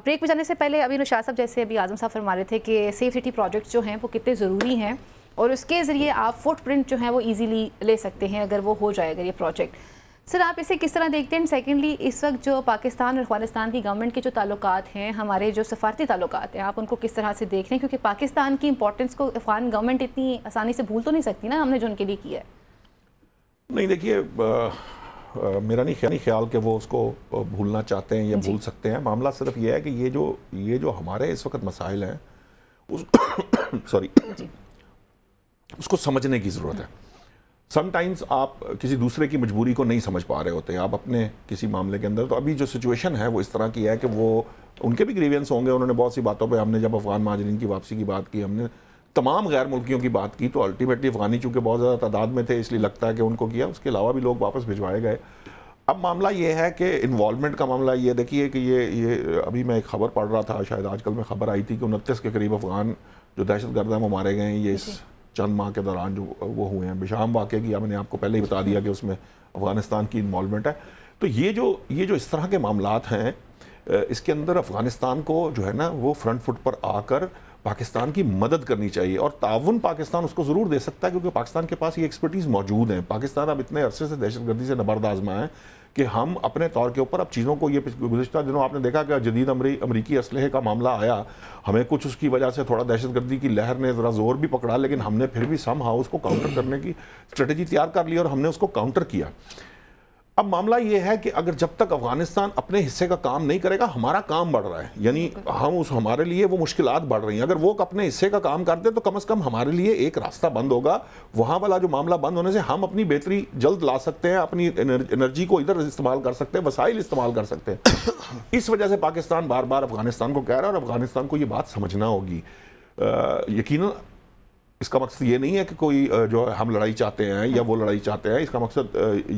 ब्रेक में जाने से पहले अभी नुशाद साहब जैसे अभी आजम साहब फरमा रहे थे कि सेफ सिटी प्रोजेक्ट जो हैं वो कितने ज़रूरी हैं और उसके ज़रिए आप फुटप्रिंट जो हैं वो इजीली ले सकते हैं अगर वो हो जाए अगर ये प्रोजेक्ट सर आप इसे किस तरह देखते हैं सेकेंडली इस वक्त जो पाकिस्तान और अफगानिस्तान की गवर्नमेंट के जो ताल्लुक हैं हमारे जो सफारती ताल्लुक हैं आप उनको किस तरह से देख रहे हैं क्योंकि पाकिस्तान की इंपॉर्टेंस को अफगान गवर्नमेंट इतनी आसानी से भूल तो नहीं सकती ना हमने जो उनके लिए किया है नहीं देखिए मेरा नहीं ख्याल, नहीं ख्याल कि वो उसको भूलना चाहते हैं या भूल सकते हैं मामला सिर्फ ये है कि ये जो ये जो हमारे इस वक्त मसाइल हैं उस सॉरी उसको समझने की ज़रूरत है समटाइम्स आप किसी दूसरे की मजबूरी को नहीं समझ पा रहे होते आप अपने किसी मामले के अंदर तो अभी जो सिचुएशन है वो इस तरह की है कि वो उनके भी ग्रीवियंस होंगे उन्होंने बहुत सी बातों पर हमने जब अफगान माजरीन की वापसी की बात की हमने तमाम गैर मुल्कियों की बात की तो अल्टीमेटली अफगानी चूँकि बहुत ज़्यादा तादाद में थे इसलिए लगता है कि उनको किया उसके अलावा भी लोग वापस भिजवाए गए अब मामला ये है कि इन्वॉलमेंट का मामला ये देखिए कि ये ये अभी मैं एक खबर पढ़ रहा था शायद आजकल में खबर आई थी कि उनतीस के करीब अफगान जो दहशत गर्द हैं वो मारे गए हैं ये इस चंद माह के दौरान जो वो हुए हैं बिशाम वाक्य की मैंने आपको पहले ही बता दिया कि उसमें अफ़गानिस्तान की इन्वॉलमेंट है तो ये जो ये जो इस तरह के मामला हैं इसके अंदर अफ़गानिस्तान को जो है ना वो फ्रंट फुट पर आकर पाकिस्तान की मदद करनी चाहिए और ताउन पाकिस्तान उसको ज़रूर दे सकता है क्योंकि पाकिस्तान के पास ये एक्सपर्टीज़ मौजूद है पाकिस्तान अब इतने अरसे से दहशतगर्दी से नबरदाजमा है कि हम अपने तौर के ऊपर अब चीज़ों को ये गुजशत दिनों आपने देखा कि जदीद अमरी अमरीकी असलहे का मामला आया हमें कुछ उसकी वजह से थोड़ा दहशतगर्दी की लहर ने ज़रा जोर भी पकड़ा लेकिन हमने फिर भी सम हाउस को काउंटर करने की स्ट्रेटजी तैयार कर ली और हमने उसको काउंटर किया अब मामला ये है कि अगर जब तक अफगानिस्तान अपने हिस्से का काम नहीं करेगा हमारा काम बढ़ रहा है यानी हम उस हमारे लिए वो मुश्किल बढ़ रही हैं अगर वो अपने हिस्से का काम करते तो कम अज़ कम हमारे लिए एक रास्ता बंद होगा वहाँ वाला जो मामला बंद होने से हम अपनी बेहतरी जल्द ला सकते हैं अपनी एनर्जी को इधर इस्तेमाल कर सकते हैं वसाइल इस्तेमाल कर सकते हैं इस वजह से पाकिस्तान बार बार अफगानिस्तान को कह रहा है और अफगानिस्तान को ये बात समझना होगी यकीन इसका मकसद ये नहीं है कि कोई जो हम लड़ाई चाहते हैं या वो लड़ाई चाहते हैं इसका मकसद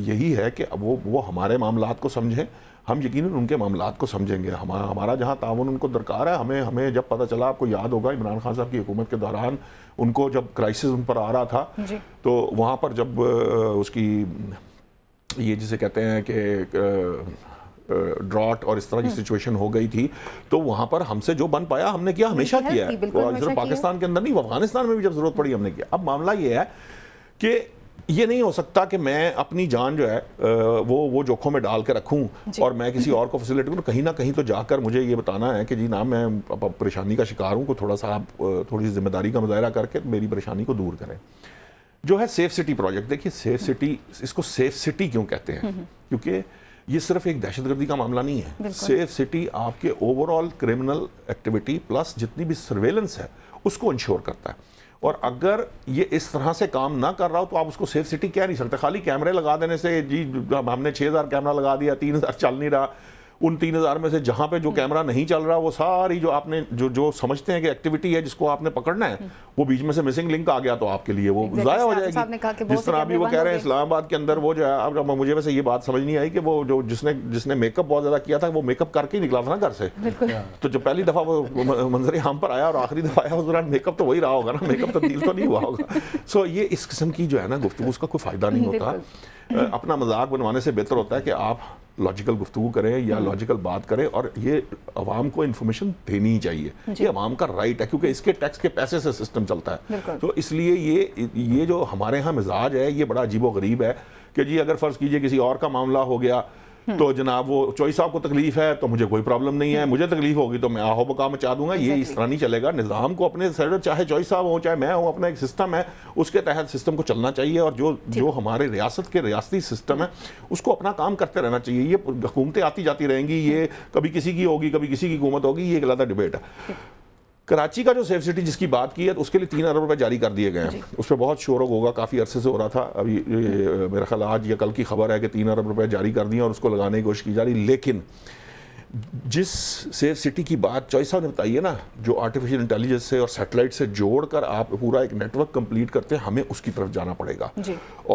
यही है कि वो वो हमारे मामला को समझें हम यकीन उनके मामला को समझेंगे हमारा हमारा जहाँ ताउन उनको दरकार है हमें हमें जब पता चला आपको याद होगा इमरान खान साहब की हुकूमत के दौरान उनको जब क्राइसिस उन पर आ रहा था तो वहाँ पर जब उसकी ये जिसे कहते हैं कि ड्रॉट और इस तरह की सिचुएशन हम्म। हो गई थी तो वहां पर हमसे जो बन पाया हमने किया हमेशा किया है सिर्फ पाकिस्तान के अंदर नहीं अफगानिस्तान में भी जब जरूरत पड़ी हमने किया अब मामला ये है कि ये नहीं हो सकता कि मैं अपनी जान जो है वो वो जोखों में डाल के रखूं और मैं किसी और को फैसिलिटी करूँ कहीं ना कहीं तो जाकर मुझे ये बताना है कि जी ना मैं परेशानी का शिकार हूँ को थोड़ा सा आप थोड़ी सी जिम्मेदारी का मुजाहरा करके मेरी परेशानी को दूर करें जो है सेफ सिटी प्रोजेक्ट देखिए सेफ सिटी इसको सेफ सिटी क्यों कहते हैं हम्म, हम्म। क्योंकि ये सिर्फ एक दहशतगर्दी का मामला नहीं है सेफ सिटी आपके ओवरऑल क्रिमिनल एक्टिविटी प्लस जितनी भी सर्वेलेंस है उसको इंश्योर करता है और अगर ये इस तरह से काम ना कर रहा हो तो आप उसको सेफ सिटी कह नहीं सकते खाली कैमरे लगा देने से जी हमने छः हज़ार कैमरा लगा दिया तीन हज़ार चल नहीं रहा उन तीन हज़ार में से जहाँ पे जो हम्म। कैमरा नहीं चल रहा वो सारी जो आपने जो जो समझते हैं कि एक्टिविटी है जिसको आपने पकड़ना है हम्म। वो बीच में से मिसिंग लिंक आ गया तो आपके लिए वो ज़ाया हो जाएगी जिस तरह अभी वो कह रहे हैं इस्लामाबाद के अंदर वो जो है अब मुझे वैसे ये बात समझ नहीं आई कि वो जो जिसने जिसने मेकअप बहुत ज़्यादा किया था वो मेकअप करके ही निकला था ना घर से हाँ। तो जब पहली दफ़ा वो मंजर यहाँ पर आया और आखिरी दफ़ा आया उस दौरान मेकअप तो वही रहा होगा ना मेकअप तब्दील तो, तो नहीं हुआ होगा सो ये इस किस्म की जो है ना गुफ्तु उसका कोई फ़ायदा नहीं होता अपना मजाक बनवाने से बेहतर होता है कि आप लॉजिकल गुफ्तु करें या लॉजिकल हम्म। बात करें और ये अवाम को इन्फॉर्मेशन देनी ही चाहिए ये अवाम का राइट है क्योंकि इसके टैक्स के पैसे से सिस्टम चलता है तो इसलिए ये ये जो हमारे यहाँ मिजाज है ये बड़ा अजीब व गरीब है कि जी अगर फ़र्ज़ कीजिए किसी और का मामला हो गया हम्म। तो जनाब वो चौई साहब को तकलीफ है तो मुझे कोई प्रॉब्लम नहीं है हम्म। मुझे तकलीफ होगी तो मैं आहो बका मचा दूंगा ये इस तरह नहीं चलेगा निज़ाम को अपने चाहे चौई साहब हो चाहे मैं हूँ अपना एक सिस्टम है उसके तहत सिस्टम को चलना चाहिए और जो जो हमारे रियासत के रियाती सिस्टम है उसको अपना काम करते रहना चाहिए ये हुकूमतें आती जाती रहेंगी ये हम्म। कभी किसी की होगी कभी किसी की हुकूमत होगी ये एक अलग डिबेट है कराची का जो सेफ सिटी जिसकी बात की है तो उसके लिए तीन अरब रुपये जारी कर दिए गए हैं उस पर बहुत शोर होगा काफ़ी अरसे से हो रहा था अभी मेरा ख्याल आज या कल की खबर है कि तीन अरब रुपये जारी कर दिए और उसको लगाने की कोशिश की जा रही लेकिन जिस सेफ सिटी की बात चॉइसा ने बताई है ना जो आर्टिफिशियल इंटेलिजेंस से और सैटेलाइट से जोड़कर आप पूरा एक नेटवर्क कंप्लीट करते हैं हमें उसकी तरफ जाना पड़ेगा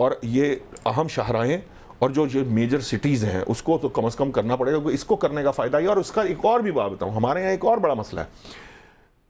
और ये अहम शाहराहें और जो जो मेजर सिटीज़ हैं उसको तो कम अज़ कम करना पड़ेगा क्योंकि इसको करने का फ़ायदा ही और उसका एक और भी बात बताऊँ हमारे यहाँ एक और बड़ा मसला है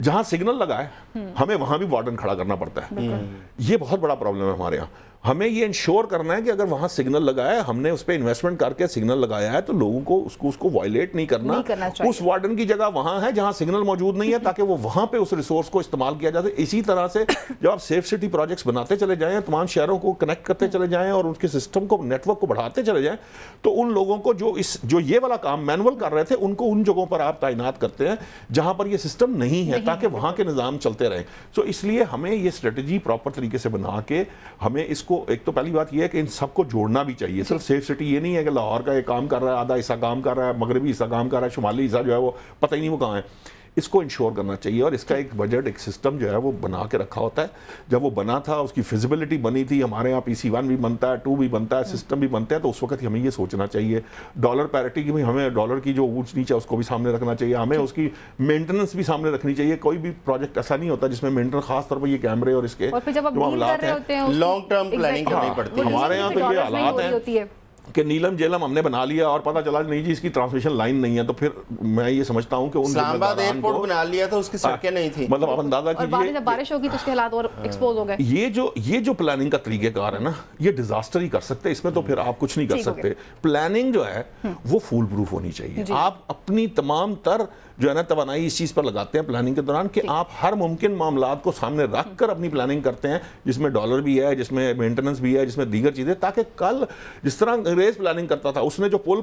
जहां सिग्नल लगा है हम्म। हमें वहां भी वार्डन खड़ा करना पड़ता है ये बहुत बड़ा प्रॉब्लम है हमारे यहाँ हमें ये इंश्योर करना है कि अगर वहाँ सिग्नल लगाया है हमने उस पर इन्वेस्टमेंट करके सिग्नल लगाया है तो लोगों को उसको उसको वायलेट नहीं करना, नहीं करना उस वार्डन की जगह वहाँ है जहाँ सिग्नल मौजूद नहीं है ताकि वो वहाँ पे उस रिसोर्स को इस्तेमाल किया जा सके इसी तरह से जब आप सेफ सिटी प्रोजेक्ट्स बनाते चले जाएँ तमाम शहरों को कनेक्ट करते चले जाएँ और उनके सिस्टम को नेटवर्क को बढ़ाते चले जाएँ तो उन लोगों को जो इस जो ये वाला काम मैनुअल कर रहे थे उनको उन जगहों पर आप तैनात करते हैं जहाँ पर यह सिस्टम नहीं है ताकि वहाँ के निज़ाम चलते रहें तो इसलिए हमें ये स्ट्रेटी प्रॉपर तरीके से बना के हमें इसको सबको एक तो पहली बात यह है कि इन सबको जोड़ना भी चाहिए सिर्फ सेफ सिटी ये नहीं है कि लाहौर का एक काम कर रहा है आधा हिस्सा काम कर रहा है मगरबी हिस्सा काम कर रहा है शुमाली हिस्सा जो है वो पता ही नहीं वो कहाँ है इसको इंश्योर करना चाहिए और इसका एक बजट एक सिस्टम जो है वो बना के रखा होता है जब वो बना था उसकी फिजिबिलिटी बनी थी हमारे यहाँ पी सी वन भी बनता है टू भी बनता है सिस्टम भी बनता है तो उस वक्त हमें ये सोचना चाहिए डॉलर पैरिटी की भी हमें डॉलर की जो ऊंच नीचे उसको भी सामने रखना चाहिए हमें उसकी मेंटेनेंस भी सामने रखनी चाहिए कोई भी प्रोजेक्ट ऐसा नहीं होता जिसमें मेंटेनेंस खासतौर पर ये कैमरे और इसके हालात हैं लॉन्ग टर्म प्लानिंग हमारे यहाँ तो ये हालात है कि नीलम जेलम हमने बना लिया और पता चला नहीं जी इसकी ट्रांसमिशन लाइन नहीं है तो फिर मैं ये समझता हूँ हाँ, नहीं थी मतलब आप अंदाजा कीजिए बारिश होगी तो उसके हालात और एक्सपोज हाँ। हो गए ये जो ये जो प्लानिंग का तरीकेकार है ना ये डिजास्टर ही कर सकते इसमें तो फिर आप कुछ नहीं कर सकते प्लानिंग जो है हम्म। वो फुल प्रूफ होनी चाहिए आप अपनी तमाम तरह जो है ना तो इस चीज़ पर लगाते हैं प्लानिंग के दौरान कि आप हर मुमकिन मामला को सामने रख कर अपनी प्लानिंग करते हैं जिसमें डॉलर भी है जिसमें मेंटेनेंस भी है जिसमें दीगर चीज़ें ताकि कल जिस तरह अंग्रेज प्लानिंग करता था उसने जो पुल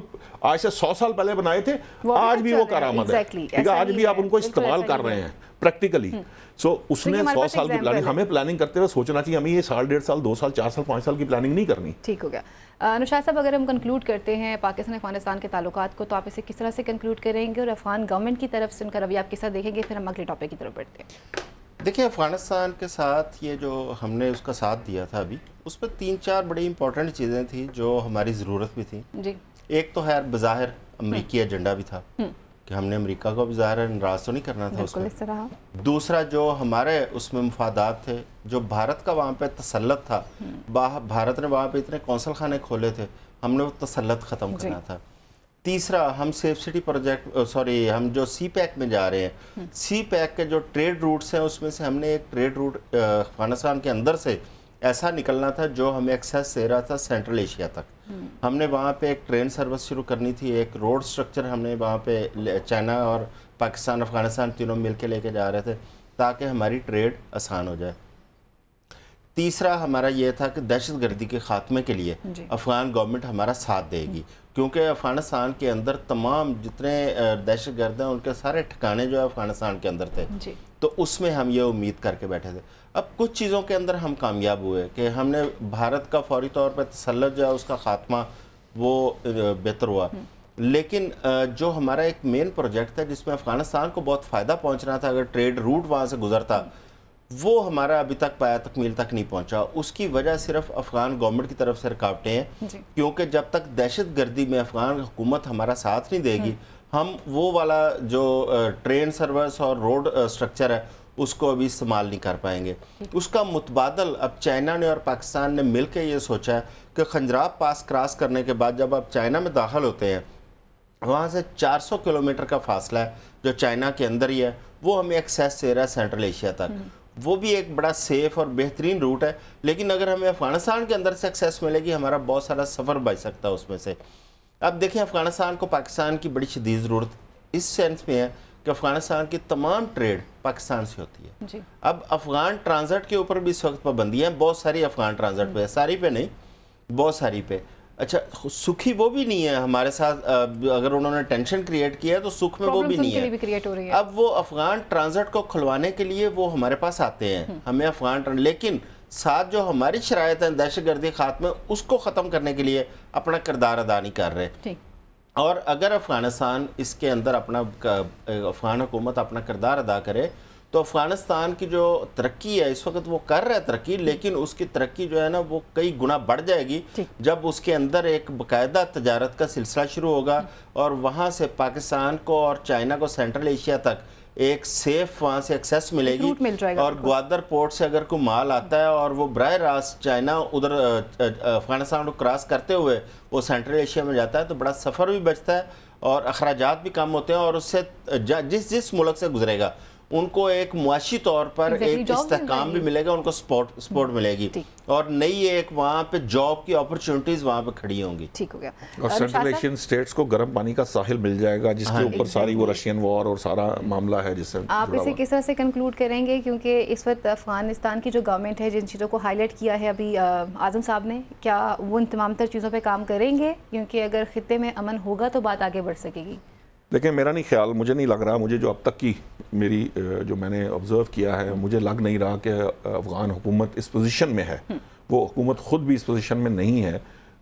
आज से सौ साल पहले बनाए थे आज भी वो करामद है ठीक है आज भी आप उनको इस्तेमाल कर रहे हैं प्रैक्टिकली हम्म। सो so, उसने सौ साल की प्लानिंग हमें प्लानिंग करते हुए सोचना चाहिए हमें ये साल डेढ़ साल दो साल चार साल पांच साल की प्लानिंग नहीं करनी ठीक हो गया अनुशा साहब अगर हम कंक्लूड करते हैं पाकिस्तान अफगानिस्तान के ताल्लुक को तो आप इसे किस तरह से कंक्लूड करेंगे और अफगान गवर्नमेंट की तरफ से उनका रवैया आप किस तरह देखेंगे फिर हम अगले टॉपिक की तरफ बढ़ते हैं देखिए अफ़गानिस्तान के साथ ये जो हमने उसका साथ दिया था अभी उस पर तीन चार बड़ी इंपॉर्टेंट चीज़ें थी जो हमारी ज़रूरत भी थी जी एक तो है बाहर अमरीकी हम्म। एजेंडा भी था हम्म। कि हमने अमेरिका को भी ज़ाहिर नाराज़ तो नहीं करना था उसमें दूसरा जो हमारे उसमें मफादात थे जो भारत का वहाँ पर तसलत था हम्म। भारत ने वहाँ पर इतने कौंसल खाने खोले थे हमने वो तसलत ख़त्म करना था तीसरा हम सेफ सिटी प्रोजेक्ट सॉरी हम जो सी पैक में जा रहे हैं हम्म। सी पैक के जो ट्रेड रूट्स हैं उसमें से हमने एक ट्रेड रूट अफगानिस्तान के अंदर से ऐसा निकलना था जो हमें एक्सेस दे रहा था सेंट्रल एशिया तक हम्म। हमने वहाँ पे एक ट्रेन सर्विस शुरू करनी थी एक रोड स्ट्रक्चर हमने वहाँ पे चाइना और पाकिस्तान अफगानिस्तान तीनों मिल के लेके जा रहे थे ताकि हमारी ट्रेड आसान हो जाए तीसरा हमारा ये था कि दहशत गर्दी के ख़ात्मे के लिए अफ़गान गवर्नमेंट हमारा साथ देगी क्योंकि अफ़गानिस्तान के अंदर तमाम जितने दहशत गर्द हैं उनके सारे ठिकाने जो है अफ़गानिस्तान के अंदर थे तो उसमें हम ये उम्मीद करके बैठे थे अब कुछ चीज़ों के अंदर हम कामयाब हुए कि हमने भारत का फौरी तौर पर तसलत जो है उसका ख़ात्मा वो बेहतर हुआ हम्म। लेकिन जो हमारा एक मेन प्रोजेक्ट था जिसमें अफ़गानिस्तान को बहुत फ़ायदा पहुँच रहा था अगर ट्रेड रूट वहाँ से गुजरता हम्म। वो हमारा अभी तक पाया तकमील तक नहीं पहुंचा उसकी वजह सिर्फ अफ़गान गवर्नमेंट की तरफ से रुकावटें हैं क्योंकि जब तक दहशत गर्दी में अफ़गान हुकूमत हमारा साथ नहीं देगी हम्म। हम वो वाला जो ट्रेन सर्विस और रोड स्ट्रक्चर है उसको अभी इस्तेमाल नहीं कर पाएंगे उसका मुतबादल अब चाइना ने और पाकिस्तान ने मिल के ये सोचा कि खंजराब पास क्रॉस करने के बाद जब आप चाइना में दाखिल होते हैं वहाँ से 400 किलोमीटर का फासला है जो चाइना के अंदर ही है वो हमें एक्सेस दे रहा है सेंट्रल एशिया तक हम्म। वो भी एक बड़ा सेफ़ और बेहतरीन रूट है लेकिन अगर हमें अफ़गानिस्तान के अंदर से एक्सेस मिलेगी हमारा बहुत सारा सफ़र बच सकता है उसमें से अब देखें अफ़गानिस्तान को पाकिस्तान की बड़ी शदीद ज़रूरत इस सेंस में है कि अफ़गानिस्तान की तमाम ट्रेड पाकिस्तान से होती है जी। अब अफ़गान ट्रांजिट के ऊपर भी इस वक्त पाबंदियाँ हैं बहुत सारी अफ़गान ट्रांजिट पे है सारी पे नहीं बहुत सारी पे अच्छा सुखी वो भी नहीं है हमारे साथ अगर उन्होंने टेंशन क्रिएट किया तो सुख में वो भी नहीं है।, भी है अब वो अफ़गान ट्रांजिट को खुलवाने के लिए वो हमारे पास आते हैं हम्म। हमें अफ़गान लेकिन साथ जो हमारी शराय है दहशत गर्दी खात्मे उसको ख़त्म करने के लिए अपना किरदार अदा नहीं कर रहे और अगर अफ़गानिस्तान इसके अंदर अपना अफ़गान हुकूमत अपना किरदार अदा करे तो अफ़गानिस्तान की जो तरक्की है इस वक्त वो कर रहा है तरक्की लेकिन उसकी तरक्की जो है ना वो कई गुना बढ़ जाएगी जब उसके अंदर एक बाकायदा तजारत का सिलसिला शुरू होगा हम्म। और वहाँ से पाकिस्तान को और चाइना को सेंट्रल एशिया तक एक सेफ वहाँ से एक्सेस मिलेगी मिल जाएगा और ग्वादर पोर्ट से अगर कोई माल आता है और वो ब्राह रास्त चाइना उधर अफगानिस्तान को क्रॉस करते हुए वो सेंट्रल एशिया में जाता है तो बड़ा सफ़र भी बचता है और अखराजात भी कम होते हैं और उससे जिस जिस मुल्क से गुजरेगा उनको एक मुआशी तौर पर एक इस्तेकाम भी मिलेगा उनको स्पोर्ट स्पोर्ट hmm, मिलेगी और नई एक वहाँ पे जॉब की अपॉर्चुनिटीज वहाँ पे खड़ी होंगी ठीक हो गया और सेंट्रल एशियन स्टेट्स को गर्म पानी का साहिल मिल जाएगा जिसके हाँ, ऊपर हाँ, सारी वो रशियन वॉर और सारा मामला है जिससे आप इसे किस तरह से कंक्लूड करेंगे क्योंकि इस वक्त अफगानिस्तान की जो गवर्नमेंट है जिन चीज़ों को हाईलाइट किया है अभी आजम साहब ने क्या वो इन तमाम तर चीज़ों पर काम करेंगे क्योंकि अगर खत्े में अमन होगा तो बात आगे बढ़ सकेगी देखिए मेरा नहीं ख्याल मुझे नहीं लग रहा मुझे जो अब तक की मेरी जो मैंने ऑब्ज़र्व किया है मुझे लग नहीं रहा कि अफ़गान हुकूमत इस पोजीशन में है हम्म। वो हुकूमत ख़ुद भी इस पोजीशन में नहीं है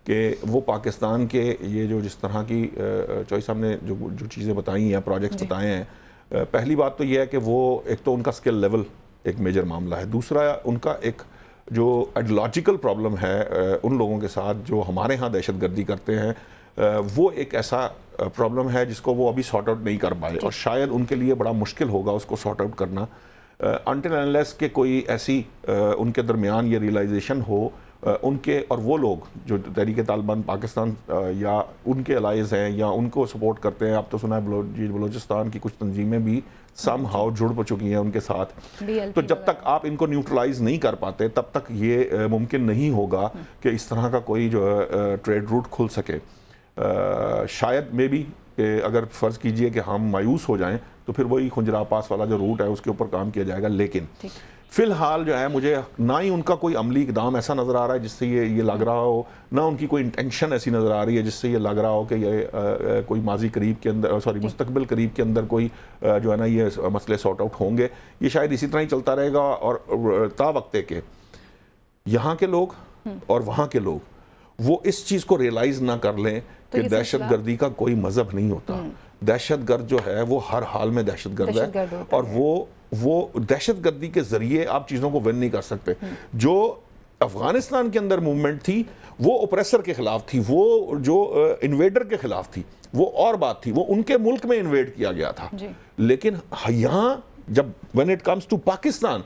कि वो पाकिस्तान के ये जो जिस तरह की चॉइस साहब ने जो जो चीज़ें बताई हैं प्रोजेक्ट्स बताए हैं पहली बात तो यह है कि वो एक तो उनका स्किल लेवल एक मेजर मामला है दूसरा उनका एक जो आइडियोलॉजिकल प्रॉब्लम है उन लोगों के साथ जो हमारे यहाँ दहशत गर्दी करते हैं वो एक ऐसा प्रॉब्लम है जिसको वो अभी सॉर्ट आउट नहीं कर पाए और शायद उनके लिए बड़ा मुश्किल होगा उसको सॉर्ट आउट करना अनटिल एनलेस के कोई ऐसी उनके दरमियान ये रियलाइजेशन हो उनके और वो लोग जो तहरीक तालिबान पाकिस्तान या उनके अलाइज हैं या उनको सपोर्ट करते हैं आप तो सुना है बलोचिस्तान की कुछ तंजीमें भी सम हाउ जुड़ पा चुकी हैं उनके साथ तो जब तक आप इनको न्यूट्रलाइज नहीं कर पाते तब तक ये मुमकिन नहीं होगा कि इस तरह का कोई जो है ट्रेड रूट खुल सके शायद मे भी अगर फ़र्ज़ कीजिए कि हम मायूस हो जाएं तो फिर वही खुंजरा पास वाला जो रूट है उसके ऊपर काम किया जाएगा लेकिन फ़िलहाल जो है मुझे ना ही उनका कोई अमली इकदाम ऐसा नज़र आ रहा है जिससे ये ये लग रहा हो ना उनकी कोई इंटेंशन ऐसी नज़र आ रही है जिससे ये लग रहा हो कि ये आ, कोई माजी करीब के अंदर सॉरी मुस्तकबिल करीब के अंदर कोई आ, जो है ना ये मसले सॉर्ट आउट होंगे ये शायद इसी तरह ही चलता रहेगा और ता वक्ते के यहाँ के लोग हम्म। और वहाँ के लोग वो इस चीज़ को रियलाइज़ ना कर लें कि दहशत गर्दी का कोई मजहब नहीं होता हम्म। दहशत गर्द जो है वो हर हाल में दहशत गर्द है और वो वो दहशत गर्दी के जरिए आप चीज़ों को विन नहीं कर सकते हम्म। जो अफगानिस्तान के अंदर मूवमेंट थी वो ओप्रेसर के खिलाफ थी वो जो इन्वेडर के खिलाफ थी वो और बात थी वो उनके मुल्क में इन्वेड किया गया था लेकिन यहाँ जब when it comes to Pakistan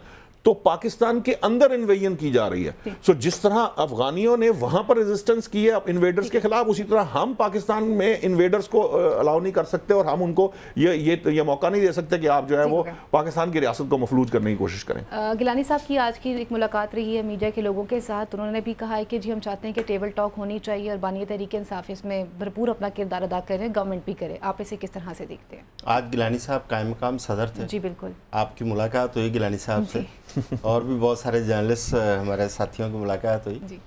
तो पाकिस्तान के अंदर इन्वेजन की जा रही है सो so, जिस तरह अफगानियों ने वहां पर रेजिस्टेंस की है इन्वेडर्स के खिलाफ उसी तरह हम पाकिस्तान में इन्वेडर्स को अलाउ नहीं कर सकते और हम उनको ये ये ये मौका नहीं दे सकते कि आप जो है वो पाकिस्तान की रियासत को मफलूज करने की कोशिश करें गिलानी साहब की आज की एक मुलाकात रही है मीडिया के लोगों के साथ उन्होंने भी कहा है कि जी हम चाहते हैं कि टेबल टॉक होनी चाहिए और बानी तरीके इंसाफ इसमें भरपूर अपना किरदार अदा करें गवर्नमेंट भी करें आप इसे किस तरह से देखते हैं आज गिलानी साहब कायम काम सदर थे जी बिल्कुल आपकी मुलाकात हुई गिलानी साहब से और भी बहुत सारे जर्नलिस्ट हमारे साथियों की मुलाकात हुई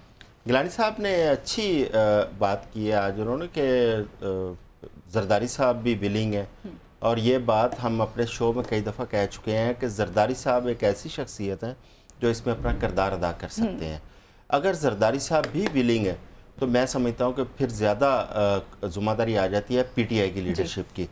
गिलानी साहब ने अच्छी बात की है आज उन्होंने कि जरदारी साहब भी विलिंग है हम्म। और ये बात हम अपने शो में कई दफ़ा कह चुके हैं कि जरदारी साहब एक ऐसी शख्सियत हैं जो इसमें अपना किरदार अदा कर हम्म। सकते हैं अगर जरदारी साहब भी विलिंग है तो मैं समझता हूँ कि फिर ज़्यादा जुम्मेदारी आ जाती है पीटीआई की लीडरशिप की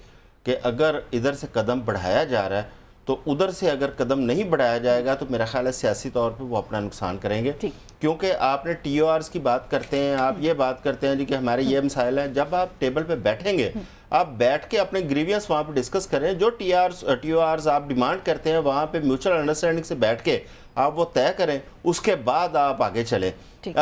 कि अगर इधर से कदम बढ़ाया जा रहा है तो उधर से अगर कदम नहीं बढ़ाया जाएगा तो मेरा ख्याल है सियासी तौर पे वो अपना नुकसान करेंगे क्योंकि आपने टी की बात करते हैं आप ये बात करते हैं जी कि हमारे ये मिसाइल हैं जब आप टेबल पे बैठेंगे आप बैठ के अपने ग्रीवियंस वहाँ पे डिस्कस करें जो टी आर टी आप डिमांड करते हैं वहाँ पे म्यूचुअल अंडरस्टैंडिंग से बैठ के आप वो तय करें उसके बाद आप आगे चलें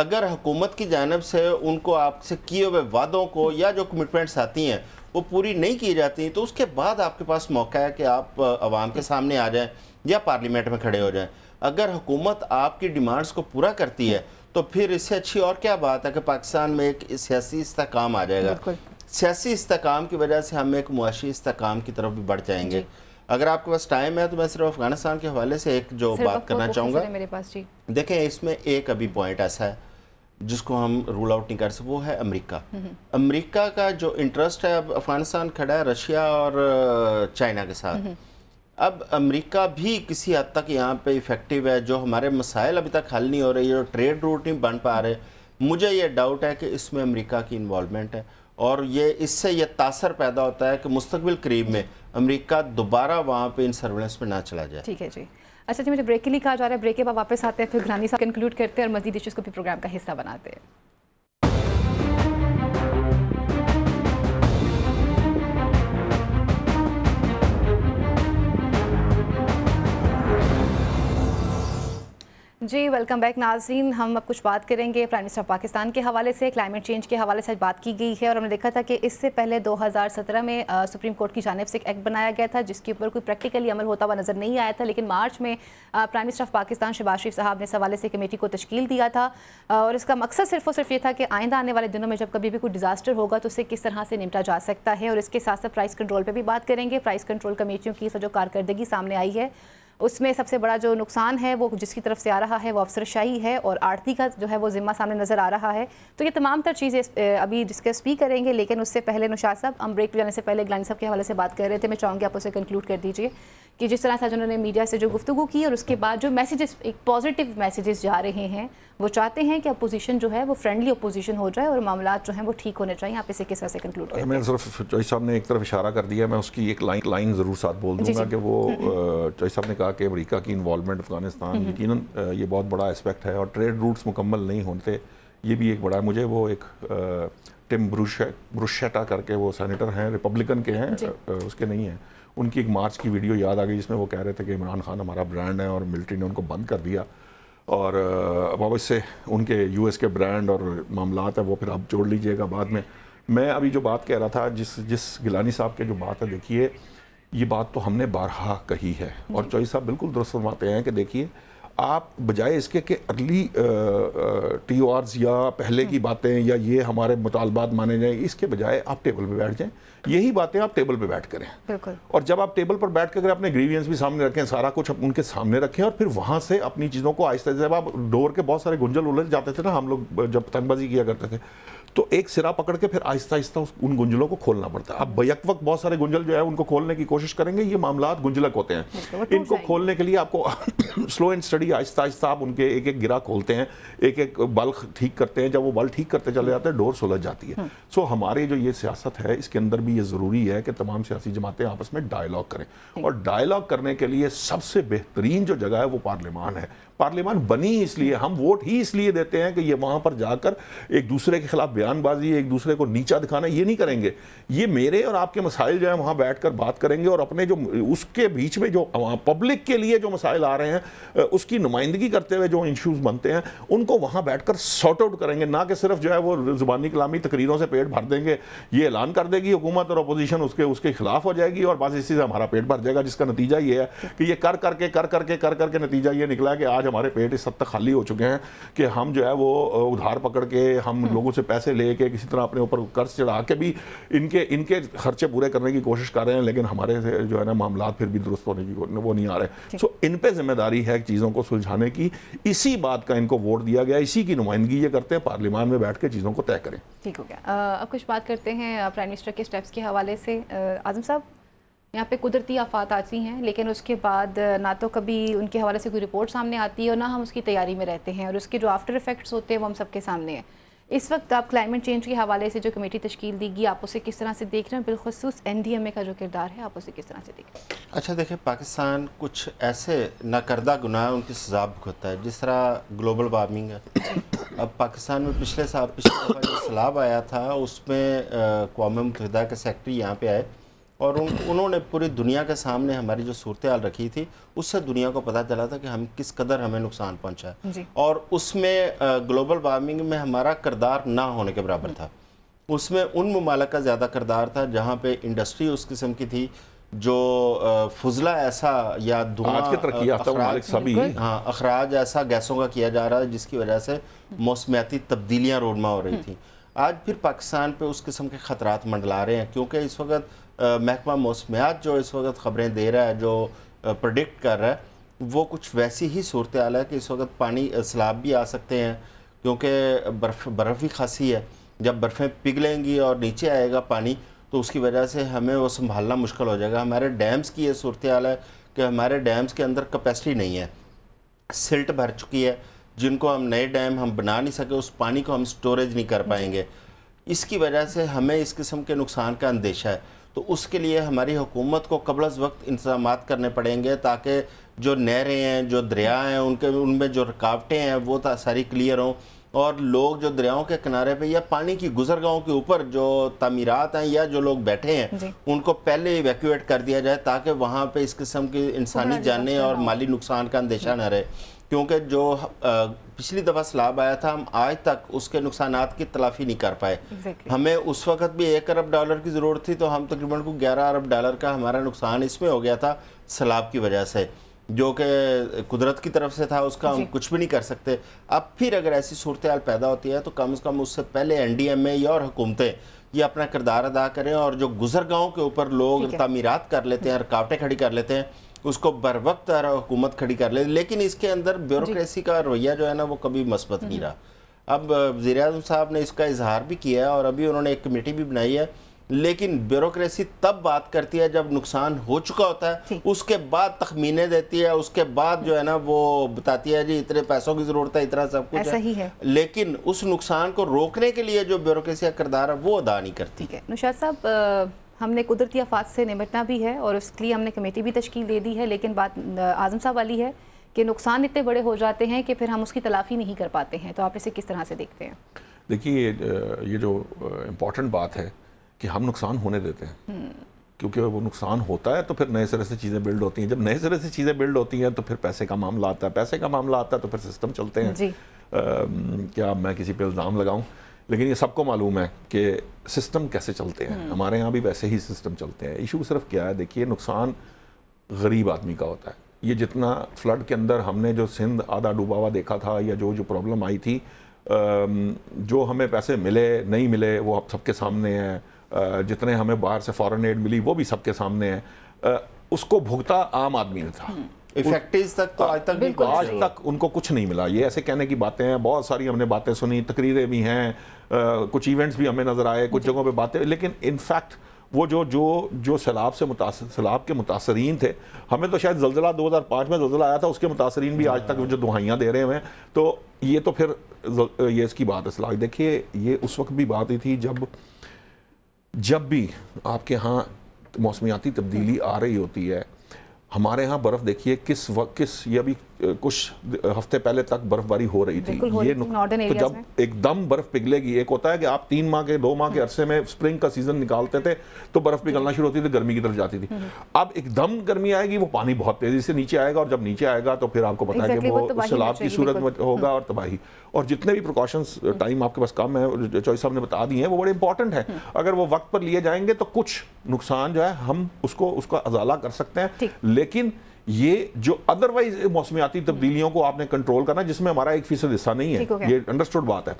अगर हुकूमत की जानब से उनको आपसे किए हुए वादों को या जो कमिटमेंट्स आती हैं वो पूरी नहीं की जाती तो उसके बाद आपके पास मौका है कि आप आवाम के सामने आ जाएँ या पार्लियामेंट में खड़े हो जाएँ अगर हुकूमत आपकी डिमांड्स को पूरा करती है तो फिर इससे अच्छी और क्या बात है कि पाकिस्तान में एक सियासी इसकाम आ जाएगा सियासी इस्तेकाम की वजह से हम एक मुआशी इस्तेकाम की तरफ भी बढ़ जाएंगे अगर आपके पास टाइम है तो मैं सिर्फ अफगानिस्तान के हवाले से एक जो बात करना चाहूँगा मेरे पास जी देखें इसमें एक अभी पॉइंट ऐसा है जिसको हम रूल आउट नहीं कर सकते वो है अमेरिका अमेरिका का जो इंटरेस्ट है अब अफगानिस्तान खड़ा है रशिया और चाइना के साथ अब अमेरिका भी किसी हद तक यहाँ पे इफ़ेक्टिव है जो हमारे मसाइल अभी तक हल नहीं हो रहे और ट्रेड रूट नहीं बन पा रहे मुझे ये डाउट है कि इसमें अमेरिका की इन्वॉलमेंट है और ये इससे यह तासर पैदा होता है कि मुस्तबिल करीब में अमरीका दोबारा वहाँ पे इन सर्वेलेंस में ना चला जाए ठीक है जी अच्छा जी मुझे ब्रेक के लिए कहा जा रहा है ब्रेक के बाद वापस आते हैं फिर घरानी साहब कंक्लूड करते हैं और मजीद इशूज़ को भी प्रोग्राम का हिस्सा बनाते हैं जी वेलकम बैक नाजरीन हम अब कुछ बात करेंगे प्राइम मिनिस्टर ऑफ पाकिस्तान के हवाले से क्लाइमेट चेंज के हवाले से बात की गई है और हमने देखा था कि इससे पहले 2017 में आ, सुप्रीम कोर्ट की जानब से एक एक्ट बनाया गया था जिसके ऊपर कोई प्रैक्टिकली अमल होता हुआ नज़र नहीं आया था लेकिन मार्च में prime minister of Pakistan Shahbaz Sharif साहब ने इस हवाले से कमेटी को तश्कील दिया था आ, और इसका मकसद सिर्फ और सिर्फ ये था कि आइंदा आने वाले दिनों में जब कभी भी कोई डिज़ास्टर होगा तो उसे किस तरह से निपटा जा सकता है और इसके साथ साथ प्राइस कंट्रोल पर भी बात करेंगे प्राइस कंट्रोल कमेटियों की जो कारकर्दगी सामने आई है उसमें सबसे बड़ा जो नुकसान है वो जिसकी तरफ से आ रहा है वो अफसरशाही है और आरती का जो है वो ज़िम्मा सामने नज़र आ रहा है तो ये तमाम तर चीज़ें अभी डिस्कस भी करेंगे लेकिन उससे पहले नुशाद साहब हम ब्रेक जाने से पहले ग्लानी साहब के हवाले से बात कर रहे थे मैं चाहूँगी आप उसे कंक्लूड कर दीजिए कि जिस तरह से उन्होंने मीडिया से जो गुफ्तु की और उसके बाद जो मैसेजेस एक पॉजिटिव मैसेजेस जा रहे हैं वो चाहते हैं कि अपोजिशन जो है वो फ्रेंडली अपोजिशन हो जाए और मामला जो है वो ठीक होने चाहिए आप इसे किस तरह से कंक्लूड करें मैंने सिर्फ साहब ने एक तरफ इशारा कर दिया मैं उसकी एक लाइन लाइन ज़रूर साथ बोल दूंगा कि वो चौई साहब ने कहा कहा कि अमरीका की इन्वॉलमेंट अफगानिस्तान हम्म। यकीन ये बहुत बड़ा एस्पेक्ट है और ट्रेड रूट्स मुकम्मल नहीं होते ये भी एक बड़ा मुझे वो एक टिम ब्रुशेटा करके वो सेनेटर हैं रिपब्लिकन के हैं उसके नहीं हैं उनकी एक मार्च की वीडियो याद आ गई जिसमें वो कह रहे थे कि इमरान खान हमारा ब्रांड है और मिलिट्री ने उनको बंद कर दिया और अब इससे उनके यूएस के ब्रांड और मामला है वो फिर आप जोड़ लीजिएगा बाद में मैं अभी जो बात कह रहा था जिस जिस गिलानी साहब के जो बात है देखिए ये बात तो हमने बारहा कही है और चौई साहब बिल्कुल दुरुस्त फरमाते हैं कि देखिए आप बजाय इसके कि अर्ली टी ओ आर्स या पहले की हाँ। बातें या ये हमारे मुतालबात माने जाएं इसके बजाय आप टेबल पर बैठ जाएं यही बातें आप टेबल पर बैठ करें बिल्कुल और जब आप टेबल पर बैठ कर अपने ग्रीवियंस भी सामने रखें सारा कुछ उनके सामने रखें और फिर वहाँ से अपनी चीज़ों को आहिस्ता जब आप डोर के बहुत सारे गुंजल उलझ जाते थे ना हम लोग जब पतंगबाजी किया करते थे तो एक सिरा पकड़ के फिर आहिस्ता आहिस्ता उन गुंजलों को खोलना पड़ता है अब बैक वक्त बहुत सारे गुंजल जो है उनको खोलने की कोशिश करेंगे ये मामला गुंजलक होते हैं इनको खोलने के लिए आपको स्लो एंड स्टडी आहिस्ता आहिस्ता आप उनके एक एक गिरा खोलते हैं एक एक बल ठीक करते हैं जब वो बल ठीक करते चले जाते हैं डोर सुलझ जाती है हम्म। सो हमारे जो ये सियासत है इसके अंदर भी ये ज़रूरी है कि तमाम सियासी जमातें आपस में डायलॉग करें और डायलॉग करने के लिए सबसे बेहतरीन जो जगह है वो पार्लियामान है पार्लियामान बनी इसलिए हम वोट ही इसलिए देते हैं कि ये वहाँ पर जाकर एक दूसरे के खिलाफ बयानबाजी एक दूसरे को नीचा दिखाना ये नहीं करेंगे ये मेरे और आपके मसाइल जो है वहाँ बैठ कर बात करेंगे और अपने जो उसके बीच में जो पब्लिक के लिए जो मसाइल आ रहे हैं उसकी नुमाइंदगी करते हुए जो इशूज़ बनते हैं उनको वहाँ बैठ कर सॉर्ट आउट करेंगे ना कि सिर्फ जो है वो ज़ुबानी कलामी तकरीरों से पेट भर देंगे ये ऐलान कर देगी हुकूमत और अपोजिशन उसके उसके खिलाफ हो जाएगी और बस इसी से हमारा पेट भर जाएगा जिसका नतीजा ये है कि ये कर करके कर करके कर करके नतीजा ये निकला कि आज आज हमारे पेट इस हद तक खाली हो चुके हैं कि हम जो है वो उधार पकड़ के हम हम्म। लोगों से पैसे ले के किसी तरह अपने ऊपर कर्ज चढ़ा के भी इनके इनके खर्चे पूरे करने की कोशिश कर रहे हैं लेकिन हमारे जो है ना मामला फिर भी दुरुस्त होने की वो नहीं आ रहे सो इन पर जिम्मेदारी है चीज़ों को सुलझाने की इसी बात का इनको वोट दिया गया इसी की नुमाइंदगी ये करते हैं पार्लियामान में बैठ के चीज़ों को तय करें ठीक हो गया अब कुछ बात करते हैं प्राइम मिनिस्टर के स्टेप्स के हवाले से आजम साहब यहाँ पे कुदरती आफात आती हैं लेकिन उसके बाद ना तो कभी उनके हवाले से कोई रिपोर्ट सामने आती है और ना हम उसकी तैयारी में रहते हैं और उसके जो आफ्टर इफ़ेक्ट्स होते हैं वो हम सबके सामने हैं इस वक्त आप क्लाइमेट चेंज के हवाले से जो कमेटी तश्कील गई आप उसे किस तरह से देख रहे हैं बिलखसूस एन डी एम ए का जो किरदार है आप उसे किस तरह से देख रहे हैं अच्छा देखिए पाकिस्तान कुछ ऐसे नाकर्दा गुनाह उनकी सजा होता है जिस तरह ग्लोबल वार्मिंग है अब पाकिस्तान में पिछले साल पिछले जो सैलाब आया था उसमें कौम मुतहदा के सेक्रेटरी यहाँ पे आए और उन उन्होंने पूरी दुनिया के सामने हमारी जो सूरत हाल रखी थी उससे दुनिया को पता चला था कि हम किस कदर हमें नुकसान पहुंचा है और उसमें ग्लोबल वार्मिंग में हमारा किरदार ना होने के बराबर हम्म। था उसमें उन ममालक का ज़्यादा किरदार था जहाँ पे इंडस्ट्री उस किस्म की थी जो फजला ऐसा या धुआं हाँ अखराज ऐसा गैसों का किया जा रहा है जिसकी वजह से मौसमियाती तब्दीलियाँ रोडमा हो रही हम्म। थी आज फिर पाकिस्तान पे उस किस्म के ख़तरात मंडला रहे हैं क्योंकि इस वक्त महकमा मौसमियात जो इस वक्त ख़बरें दे रहा है जो प्रडिक्ट कर रहा है वो कुछ वैसी ही सूरत आल है कि इस वक्त पानी सैलाब भी आ सकते हैं क्योंकि बर्फ बर्फ़ भी खासी है जब बर्फ़ें पिघलेंगी और नीचे आएगा पानी तो उसकी वजह से हमें वो संभालना मुश्किल हो जाएगा हमारे डैम्स की ये सूरत आल है कि हमारे डैम्स के अंदर कैपेसिटी नहीं है सिल्ट भर चुकी है जिनको हम नए डैम हम बना नहीं सके उस पानी को हम स्टोरेज नहीं कर पाएंगे इसकी वजह से हमें इस किस्म के नुकसान का अंदेशा है तो उसके लिए हमारी हुकूमत को कबल वक्त इंतजाम करने पड़ेंगे ताकि जो नहरें हैं जो दरिया हैं उनके उनमें जो रुकावटें हैं वो सारी क्लियर हों और लोग जो दरियाओं के किनारे पे या पानी की गुजरगाहों के ऊपर जो तमीरत हैं या जो लोग बैठे हैं उनको पहले इवेक्यूएट कर दिया जाए ताकि वहाँ पे इस किस्म की इंसानी जाने और हाँ। माली नुकसान का अंदेशा न रहे क्योंकि जो पिछली दफ़ा सलाब आया था हम आज तक उसके नुकसान की तलाफी नहीं कर पाए exactly. हमें उस वक्त भी एक अरब डॉलर की ज़रूरत थी तो हम तकरीबन को ग्यारह अरब डॉलर का हमारा नुकसान इसमें हो गया था सलाब की वजह से जो कि कुदरत की तरफ से था उसका हम कुछ भी नहीं कर सकते अब फिर अगर ऐसी सूरत पैदा होती है तो कम अज़ कम उससे पहले एन डी एम ए या और हुकूमतें ये अपना किरदार अदा करें और जो गुजर गाँव के ऊपर लोग तमीरत कर लेते हैं रुकावटें खड़ी कर लेते हैं उसको बर वक्त हुकूमत खड़ी कर ले लेकिन इसके अंदर ब्यूरोसी का रवैया जो है ना वो कभी मस्बत नहीं रहा अब वजी अजम साहब ने इसका इजहार भी किया है और अभी उन्होंने एक कमेटी भी बनाई है लेकिन ब्यूरोसी तब बात करती है जब नुकसान हो चुका होता है उसके बाद तखमीने देती है उसके बाद जो है ना वो बताती है जी इतने पैसों की ज़रूरत है इतना सब कुछ ऐसा है। ही है लेकिन उस नुकसान को रोकने के लिए जो ब्यूरोसी का किरदार है वो अदा नहीं करती है नुशाद साहब हमने कुदरती आफात से निपटना भी है और उसके लिए हमने कमेटी भी तश्कील दे दी है लेकिन बात आज़म साहब वाली है कि नुकसान इतने बड़े हो जाते हैं कि फिर हम उसकी तलाफ़ी नहीं कर पाते हैं तो आप इसे किस तरह से देखते हैं देखिए ये जो इम्पोर्टेंट बात है कि हम नुकसान होने देते हैं हम्म। क्योंकि वो नुकसान होता है तो फिर नए सिरे से चीज़ें बिल्ड होती हैं जब नए सिरे से चीज़ें बिल्ड होती हैं तो फिर पैसे का मामला आता है पैसे का मामला आता है तो फिर सिस्टम चलते हैं जी। आ, क्या मैं किसी पे इल्ज़ाम लगाऊं लेकिन ये सबको मालूम है कि सिस्टम कैसे चलते हैं हम्म। हमारे यहाँ भी वैसे ही सिस्टम चलते हैं इशू सिर्फ क्या है देखिए नुकसान गरीब आदमी का होता है ये जितना फ्लड के अंदर हमने जो सिंध आधा डूबा हुआ देखा था या जो जो प्रॉब्लम आई थी जो हमें पैसे मिले नहीं मिले वो अब सबके सामने है जितने हमें बाहर से फॉरेन एड मिली वो भी सबके सामने है उसको भुगता आम आदमी ने था हम्म। इफेक्टिव तक तो आज तक आज तक उनको कुछ नहीं मिला ये ऐसे कहने की बातें हैं बहुत सारी हमने बातें सुनी तकरीरें भी हैं कुछ इवेंट्स भी हमें नज़र आए कुछ जगहों पर बातें लेकिन इनफैक्ट वो जो जो जो सैलाब से मुतासर सैलाब के मुतासरीन थे हमें तो शायद जलजिला 2005 में जलजिला आया था उसके मुतासरीन भी आज तक जो दुहाइयाँ दे रहे हैं तो ये तो फिर ये इसकी बात इसलाह देखिए ये उस वक्त भी बात ही थी जब जब भी आपके यहाँ मौसमियाती तब्दीली आ रही होती है हमारे यहाँ बर्फ़ देखिए किस वक्त किस ये अभी कुछ हफ्ते पहले तक बर्फबारी हो रही थी ये तो जब एकदम बर्फ पिघलेगी एक होता है कि आप तीन माह के दो माह के हम्म। अरसे में स्प्रिंग का सीजन निकालते थे तो बर्फ पिघलना शुरू होती थी गर्मी की तरफ जाती थी हम्म। अब एकदम गर्मी आएगी वो पानी बहुत तेजी से नीचे आएगा और जब नीचे आएगा तो फिर आपको पता है कि वो सैलाब की सूरत होगा हम्म। और तबाही और जितने भी प्रिकॉशंस टाइम आपके पास कम है चौधरी साहब ने बता दी है वो बड़े इंपॉर्टेंट है अगर वो वक्त पर लिए जाएंगे तो कुछ नुकसान जो है हम उसको उसका अजाला कर सकते हैं लेकिन ये जो अदरवाइज मौसमियाती तब्दीलियों को आपने कंट्रोल करना जिसमें हमारा एक फीसद हिस्सा नहीं है ये अंडरस्टूड बात है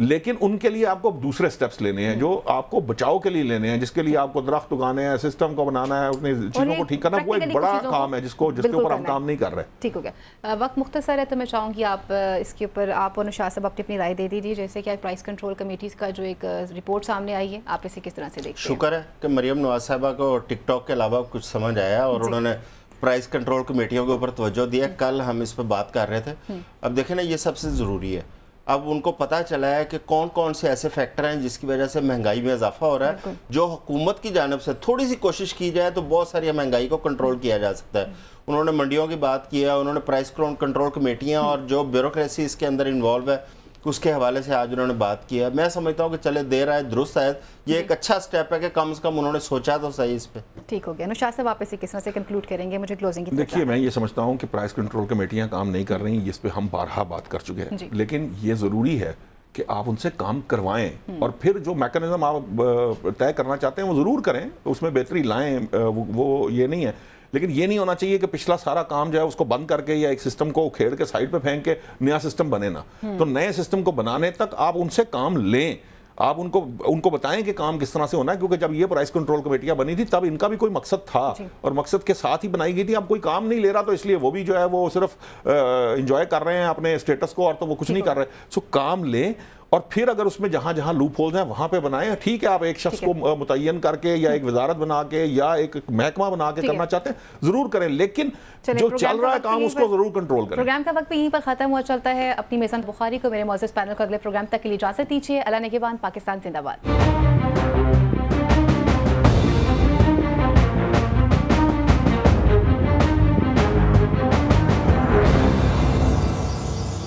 लेकिन उनके लिए आपको दूसरे स्टेप्स लेने हैं हम्म। जो आपको बचाव के लिए लेने हैं जिसके लिए आपको दरख्त उगाने हैं सिस्टम को बनाना है उसने चीज़ों को ठीक करना वो एक बड़ा काम है जिसको जिसके ऊपर हम काम नहीं कर रहे ठीक हो गया वक्त मुख्तसर है तो मैं चाहूँगी आप इसके ऊपर आप और शाह साहब अपनी अपनी राय दे दीजिए जैसे कि प्राइस कंट्रोल कमेटीज़ का जो एक रिपोर्ट सामने आई है आप इसे किस तरह से देखिए शुक्र है कि मरियम नवाज साहबा को टिकटॉक के अलावा कुछ समझ आया और उन्होंने प्राइस कंट्रोल कमेटियों के ऊपर तोज्जो दिया हम्म। कल हम इस पर बात कर रहे थे हम्म। अब देखें ना ये सबसे ज़रूरी है अब उनको पता चला है कि कौन कौन से ऐसे फैक्टर हैं जिसकी वजह से महंगाई में इजाफा हो रहा है जो हुकूमत की जानब से थोड़ी सी कोशिश की जाए तो बहुत सारी महंगाई को कंट्रोल हम्म। किया जा सकता है उन्होंने मंडियों की बात की है उन्होंने प्राइस कंट्रोल कमेटियाँ और जो ब्यूरोसी इसके अंदर इन्वॉल्व है उसके हवाले से आज उन्होंने बात की है मैं समझता हूँ कि चले दे रहा है दुरुस्त है ये एक अच्छा स्टेप है कि कम से कम उन्होंने सोचा तो सही इस पर ठीक हो गया साहब आप इसे किस तरह से कंक्लूड करेंगे मुझे क्लोजिंग देखिए मैं ये समझता हूँ कि प्राइस कंट्रोल कमेटियाँ काम नहीं कर रही इस पर हम बारहा बात कर चुके हैं लेकिन ये ज़रूरी है कि आप उनसे काम करवाएं हम्म। और फिर जो मैकेनिज्म आप तय करना चाहते हैं वो ज़रूर करें तो उसमें बेहतरी लाएं वो, वो ये नहीं है लेकिन ये नहीं होना चाहिए कि पिछला सारा काम जो है उसको बंद करके या एक सिस्टम को उखेड़ के साइड पे फेंक के नया सिस्टम बने ना हम्म। तो नए सिस्टम को बनाने तक आप उनसे काम लें आप उनको उनको बताएं कि काम किस तरह से होना है क्योंकि जब ये प्राइस कंट्रोल कमेटियां बनी थी तब इनका भी कोई मकसद था और मकसद के साथ ही बनाई गई थी अब कोई काम नहीं ले रहा तो इसलिए वो भी जो है वो सिर्फ इंजॉय कर रहे हैं अपने स्टेटस को और तो वो कुछ नहीं कर तो- रहे सो काम लें और फिर अगर उसमें जहां जहां लूप होल्स हैं वहां पे बनाए ठीक है आप एक शख्स को मुतयन करके या एक वजारत बना के या एक महकमा बना के करना चाहते हैं जरूर करें लेकिन जो चल रहा है काम उसको जरूर कंट्रोल करें प्रोग्राम का वक्त यहीं पर खत्म हुआ चलता है अपनी मेजन बुखारी को मेरे मोजिस पैनल को अगले प्रोग्राम तक के लिए इजाजत दीजिए अला नगेबान पाकिस्तान जिंदाबाद